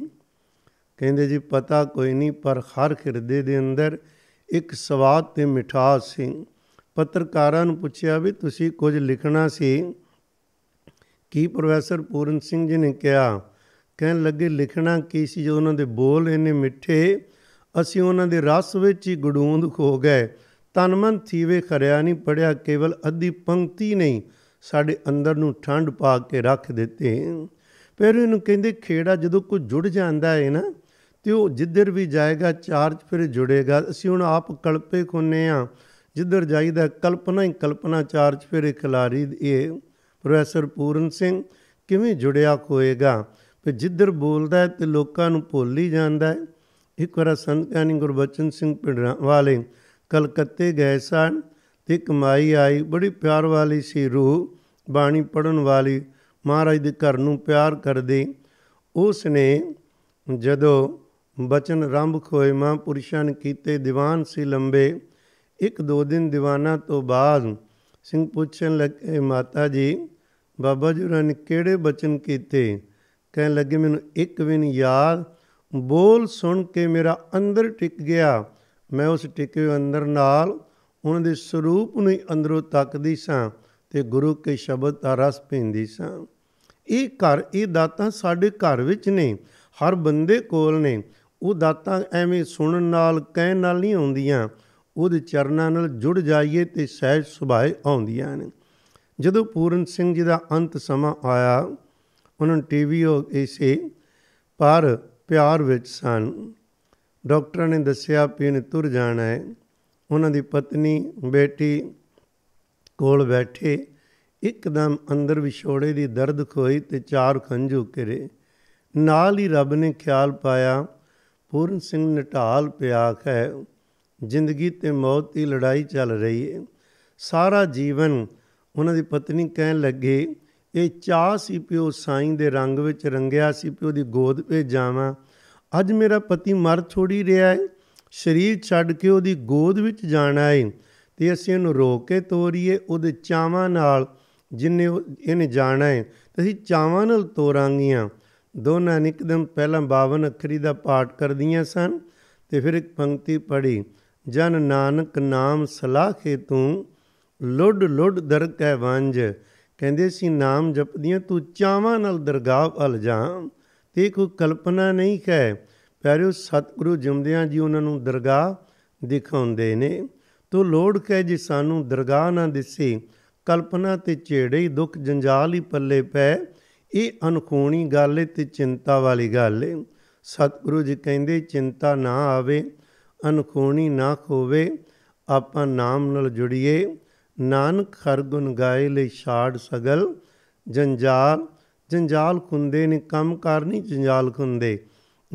ਕਹਿੰਦੇ ਜੀ ਪਤਾ ਕੋਈ ਨਹੀਂ ਪਰ ਹਰ ਖਿਰਦੇ ਦੇ ਅੰਦਰ ਇੱਕ ਸਵਾਦ ਤੇ ਮਿਠਾਸ ਸੀ ਪੱਤਰਕਾਰਾਂ ਨੂੰ ਪੁੱਛਿਆ ਵੀ ਤੁਸੀਂ ਕੁਝ ਲਿਖਣਾ ਸੀ ਕੀ ਪ੍ਰੋਫੈਸਰ ਪੂਰਨ ਸਿੰਘ ਜੀ ਨੇ ਕਿਹਾ ਕਹਿਣ ਲੱਗੇ ਲਿਖਣਾ ਕੀ ਸੀ ਜੋ ਉਹਨਾਂ ਦੇ ਬੋਲ ਇਹਨੇ ਮਿੱਠੇ ਅਸੀਂ ਉਹਨਾਂ ਦੇ ਰਸ ਵਿੱਚ ਹੀ ਗੜੂੰਦ ਖੋ ਗਏ ਤਨ ਮਨ ਥੀਵੇ ਖਰਿਆ ਨਹੀਂ ਪੜਿਆ ਕੇਵਲ ਅੱਧੀ ਪੰਕਤੀ ਨਹੀਂ ਸਾਡੇ ਅੰਦਰ ਨੂੰ ਠੰਡ ਪਾ ਕੇ ਰੱਖ ਦਿੱਤੇ ਫਿਰ ਇਹਨੂੰ ਕਹਿੰਦੇ ਖੇੜਾ ਜਦੋਂ ਕੋਈ ਜੁੜ ਜਾਂਦਾ ਹੈ ਨਾ ਤੇ ਉਹ ਜਿੱਧਰ ਵੀ ਜਾਏਗਾ ਚਾਰਜ ਫਿਰ ਜੁੜੇਗਾ ਅਸੀਂ ਹੁਣ ਆਪ ਕਲਪੇ ਖੋਨੇ ਆ ਜਿੱਧਰ ਜਾਈਦਾ ਕਲਪਨਾ ਹੀ ਕਲਪਨਾ ਚਾਰਜ ਫਿਰ ਖਿਲਾਰੀ ਇਹ ਪ੍ਰੋਫੈਸਰ ਪੂਰਨ ਸਿੰਘ ਕਿਵੇਂ ਜੁੜਿਆ ਹੋਏਗਾ ਫਿਰ ਜਿੱਧਰ ਬੋਲਦਾ ਹੈ ਤੇ ਲੋਕਾਂ ਨੂੰ ਭੁੱਲ ਹੀ ਜਾਂਦਾ ਹੈ ਇੱਕ ਵਾਰ ਸੰਤ ਗਿਆਨੀ ਗੁਰਬਚਨ ਸਿੰਘ ਪਿੰਡਰਾ ਵਾਲੇ ਕਲਕੱਤੇ ਗਏ ਸਨ ਤੇ ਕਮਾਈ ਆਈ ਬੜੀ ਪਿਆਰ ਵਾਲੀ ਸੀ ਰੂਹ ਬਾਣੀ ਪੜਨ ਵਾਲੀ ਮਹਾਰਾਜ ਦੇ ਘਰ ਨੂੰ ਪਿਆਰ ਕਰਦੀ ਉਸ ਨੇ ਜਦੋਂ ਬਚਨ ਰੰਭ ਖੋਏ ਮਹਾਂਪੁਰਸ਼ਾਂ ਨੇ ਕੀਤੇ ਦੀਵਾਨ ਸੀ ਲੰਬੇ ਇੱਕ ਦੋ ਦਿਨ ਦੀਵਾਨਾ ਤੋਂ ਬਾਅਦ ਸਿੰਘ ਪੁੱਛਣ ਲੱਗੇ ਮਾਤਾ ਜੀ ਬਾਬਾ ਜੀ ਰਣ ਕਿਹੜੇ ਬਚਨ ਕੀਤੇ ਕਹਿਣ ਲੱਗੇ ਮੈਨੂੰ ਇੱਕ ਵੀ ਨਹੀਂ ਯਾਦ ਬੋਲ ਸੁਣ ਕੇ ਮੇਰਾ ਅੰਦਰ ਟਿਕ ਗਿਆ ਮੈਂ ਉਸ ਟਿਕੇ ਅੰਦਰ ਨਾਲ ਉਹਨਾਂ ਦੇ ਸਰੂਪ ਨੂੰ ਹੀ ਅੰਦਰੋਂ ਤੱਕਦੀ ਸਾਂ ਤੇ ਗੁਰੂ ਕੇ ਸ਼ਬਦ ਦਾ ਰਸ ਪੀਂਦੀ ਸਾਂ ਇਹ ਘਰ ਇਹ ਦਾਤਾਂ ਸਾਡੇ ਘਰ ਵਿੱਚ ਨੇ ਹਰ ਬੰਦੇ ਕੋਲ ਨੇ ਉਹ ਦਾਤਾਂ ਐਵੇਂ ਸੁਣਨ ਨਾਲ ਕਹਿਣ ਨਾਲ ਨਹੀਂ ਆਉਂਦੀਆਂ ਉਹਦੇ ਚਰਨਾਂ ਨਾਲ ਜੁੜ ਜਾਈਏ ਤੇ ਸਹਿਜ ਸੁਭਾਏ ਆਉਂਦੀਆਂ ਨੇ ਜਦੋਂ ਪੂਰਨ ਸਿੰਘ ਜੀ ਦਾ ਅੰਤ ਸਮਾਂ ਆਇਆ ਉਹਨਾਂ ਟੀਵੀ ਹੋ ਇਸੇ ਪਰ ਪਿਆਰ ਵਿੱਚ ਸਨ ਡਾਕਟਰ ਨੇ ਦੱਸਿਆ ਪੀਣ ਤੁਰ ਜਾਣਾ ਹੈ ਉਹਨਾਂ ਦੀ ਪਤਨੀ ਬੇਟੀ ਕੋਲ ਬੈਠੇ ਇੱਕਦਮ ਅੰਦਰ ਵਿਛੋੜੇ ਦੀ ਦਰਦ ਖੋਈ ਤੇ ਚਾਰ ਖੰਝੂ ਕਰੇ ਨਾਲ ਹੀ ਰੱਬ ਨੇ ਖਿਆਲ ਪਾਇਆ ਪੂਰਨ ਸਿੰਘ ਨਟਾਲ ਪਿਆਖ ਹੈ ਜ਼ਿੰਦਗੀ ਤੇ ਮੌਤ ਦੀ ਲੜਾਈ ਚੱਲ ਰਹੀ ਹੈ ਸਾਰਾ ਜੀਵਨ ਉਹਨਾਂ ਦੀ ਪਤਨੀ ਕਹਿਣ ਲੱਗੇ ਇਹ ਚਾਹ ਸੀ ਪਿਓ ਸਾਈਂ ਦੇ ਰੰਗ ਵਿੱਚ ਰੰਗਿਆ ਸੀ ਪਿਓ ਦੀ ਗੋਦ ਵਿੱਚ ਜਾਵਾਂ ਅੱਜ ਮੇਰਾ ਪਤੀ ਮਰ ਛੋੜੀ ਰਿਹਾ ਹੈ ਸਰੀਰ ਛੱਡ ਕੇ ਉਹਦੀ ਗੋਦ ਵਿੱਚ ਜਾਣਾ ਹੈ ਤੇ ਅਸੀਂ ਇਹਨੂੰ ਰੋਕ ਕੇ ਤੋਰੀਏ ਉਹਦੇ ਚਾਵਾਂ ਨਾਲ ਜਿੰਨੇ ਇਹਨੇ ਜਾਣਾ ਹੈ ਅਸੀਂ ਚਾਵਾਂ ਨਾਲ ਤੋਰਾਂਗੀਆਂ ਦੋਨਾਂ ਨੇ ਇੱਕਦਮ ਪਹਿਲਾਂ 52 ਅੱਖਰੀ ਦਾ ਪਾਠ ਕਰਦੀਆਂ ਸਨ ਤੇ ਫਿਰ ਇੱਕ ਪੰਕਤੀ ਪੜੀ ਜਨ ਨਾਨਕ ਨਾਮ ਸਲਾਖੇ ਤੂੰ ਲੁੱਡ ਲੁੱਡ ਦਰ ਕੈ ਵੰਜ ਕਹਿੰਦੇ ਸੀ ਨਾਮ ਜਪਦੀਆਂ ਤੂੰ ਚਾਵਾਂ ਨਾਲ ਦਰਗਾਹ ਵੱਲ ਜਾ ਤੇ ਕੋਈ ਕਲਪਨਾ ਨਹੀਂ ਹੈ ਪਿਆਰਿਓ ਸਤਿਗੁਰੂ ਜਿਉਂਦਿਆਂ ਜੀ ਉਹਨਾਂ ਨੂੰ ਦਰਗਾਹ ਦਿਖਾਉਂਦੇ ਨੇ ਤੋ ਲੋੜ ਕਹਿ ਜੀ ਸਾਨੂੰ ਦਰਗਾਹ ਨਾ ਦਿਸੇ ਕਲਪਨਾ ਤੇ ਝੇੜੇ ਹੀ ਦੁੱਖ ਜੰਜਾਲ ਹੀ ਪੱਲੇ ਪੈ ਇਹ ਅਨਖੋਣੀ ਗੱਲ ਏ ਤੇ ਚਿੰਤਾ ਵਾਲੀ ਗੱਲ ਏ ਸਤਿਗੁਰੂ ਜੀ ਕਹਿੰਦੇ ਚਿੰਤਾ ਨਾ ਆਵੇ ਅਨਖੋਣੀ ਨਾ ਖੋਵੇ ਆਪਾਂ ਨਾਮ ਨਾਲ ਜੁੜੀਏ ਨਾਨਕ ਹਰ ਗੁਣ ਗਾਏ ਲਈ ਛਾੜ ਸਗਲ ਜੰਜਾਲ ਜੰਜਾਲ ਖੁੰਦੇ ਨੇ ਕੰਮ ਕਰਨੀ ਜੰਜਾਲ ਖੁੰਦੇ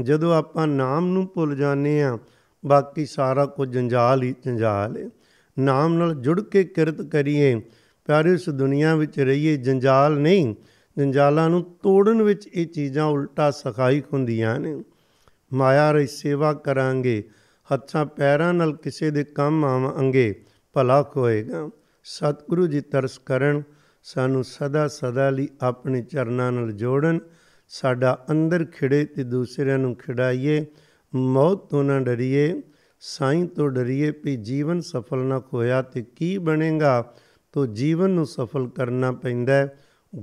ਜਦੋਂ ਆਪਾਂ ਨਾਮ ਨੂੰ ਭੁੱਲ ਜਾਂਦੇ ਆ ਬਾਕੀ ਸਾਰਾ ਕੁਝ ਜੰਜਾਲ ਹੀ ਜੰਜਾਲ ਹੈ ਨਾਮ ਨਾਲ ਜੁੜ ਕੇ ਕਿਰਤ ਕਰੀਏ ਪਿਆਰੇ ਇਸ ਦੁਨੀਆ ਵਿੱਚ ਰਹੀਏ ਜੰਜਾਲ ਨਹੀਂ ਜੰਜਾਲਾਂ ਨੂੰ ਤੋੜਨ ਵਿੱਚ ਇਹ ਚੀਜ਼ਾਂ ਉਲਟਾ ਸਖਾਈ ਹੁੰਦੀਆਂ ਨੇ ਮਾਇਆ ਰਹੀ ਸੇਵਾ ਕਰਾਂਗੇ ਹੱਥਾਂ ਪੈਰਾਂ ਨਾਲ ਕਿਸੇ ਦੇ ਕੰਮ ਆਵਾਂਗੇ ਭਲਾ ਹੋਏਗਾ ਸਤਿਗੁਰੂ ਜੀ ਤਰਸ ਕਰਨ ਸਾਨੂੰ ਸਦਾ ਸਦਾ ਲਈ ਆਪਣੇ ਚਰਨਾਂ ਨਾਲ ਜੋੜਨ ਸਾਡਾ ਅੰਦਰ ਖਿੜੇ ਤੇ ਦੂਸਰਿਆਂ ਨੂੰ ਖਿਡਾਈਏ ਮੌਤ ਤੋਂ ਨਾ ਡਰੀਏ ਸਾਈਂ ਤੋਂ ਡਰੀਏ ਵੀ ਜੀਵਨ ਸਫਲ ਨਾ ਹੋਇਆ ਤੇ ਕੀ ਬਣੇਗਾ ਤੋ ਜੀਵਨ ਨੂੰ ਸਫਲ ਕਰਨਾ ਪੈਂਦਾ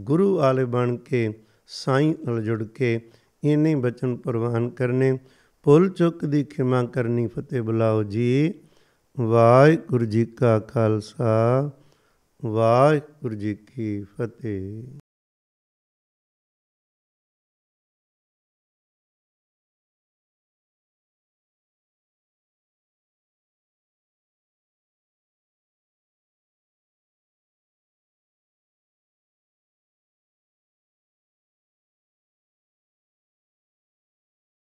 ਗੁਰੂ ਆਲੇ ਬਣ ਕੇ ਸਾਈਂ ਨਾਲ ਜੁੜ ਕੇ ਇਹਨੇ ਬਚਨ ਪ੍ਰਵਾਨ ਕਰਨੇ ਪੁੱਲ ਚੁੱਕ ਦੀ ਖਿਮਾ ਕਰਨੀ ਫਤਿਹ ਬੁਲਾਓ ਜੀ ਵਾਹਿਗੁਰੂ ਜੀ ਕਾ ਖਾਲਸਾ ਵਾਹਿਗੁਰੂ ਜੀ ਕੀ ਫਤਿਹ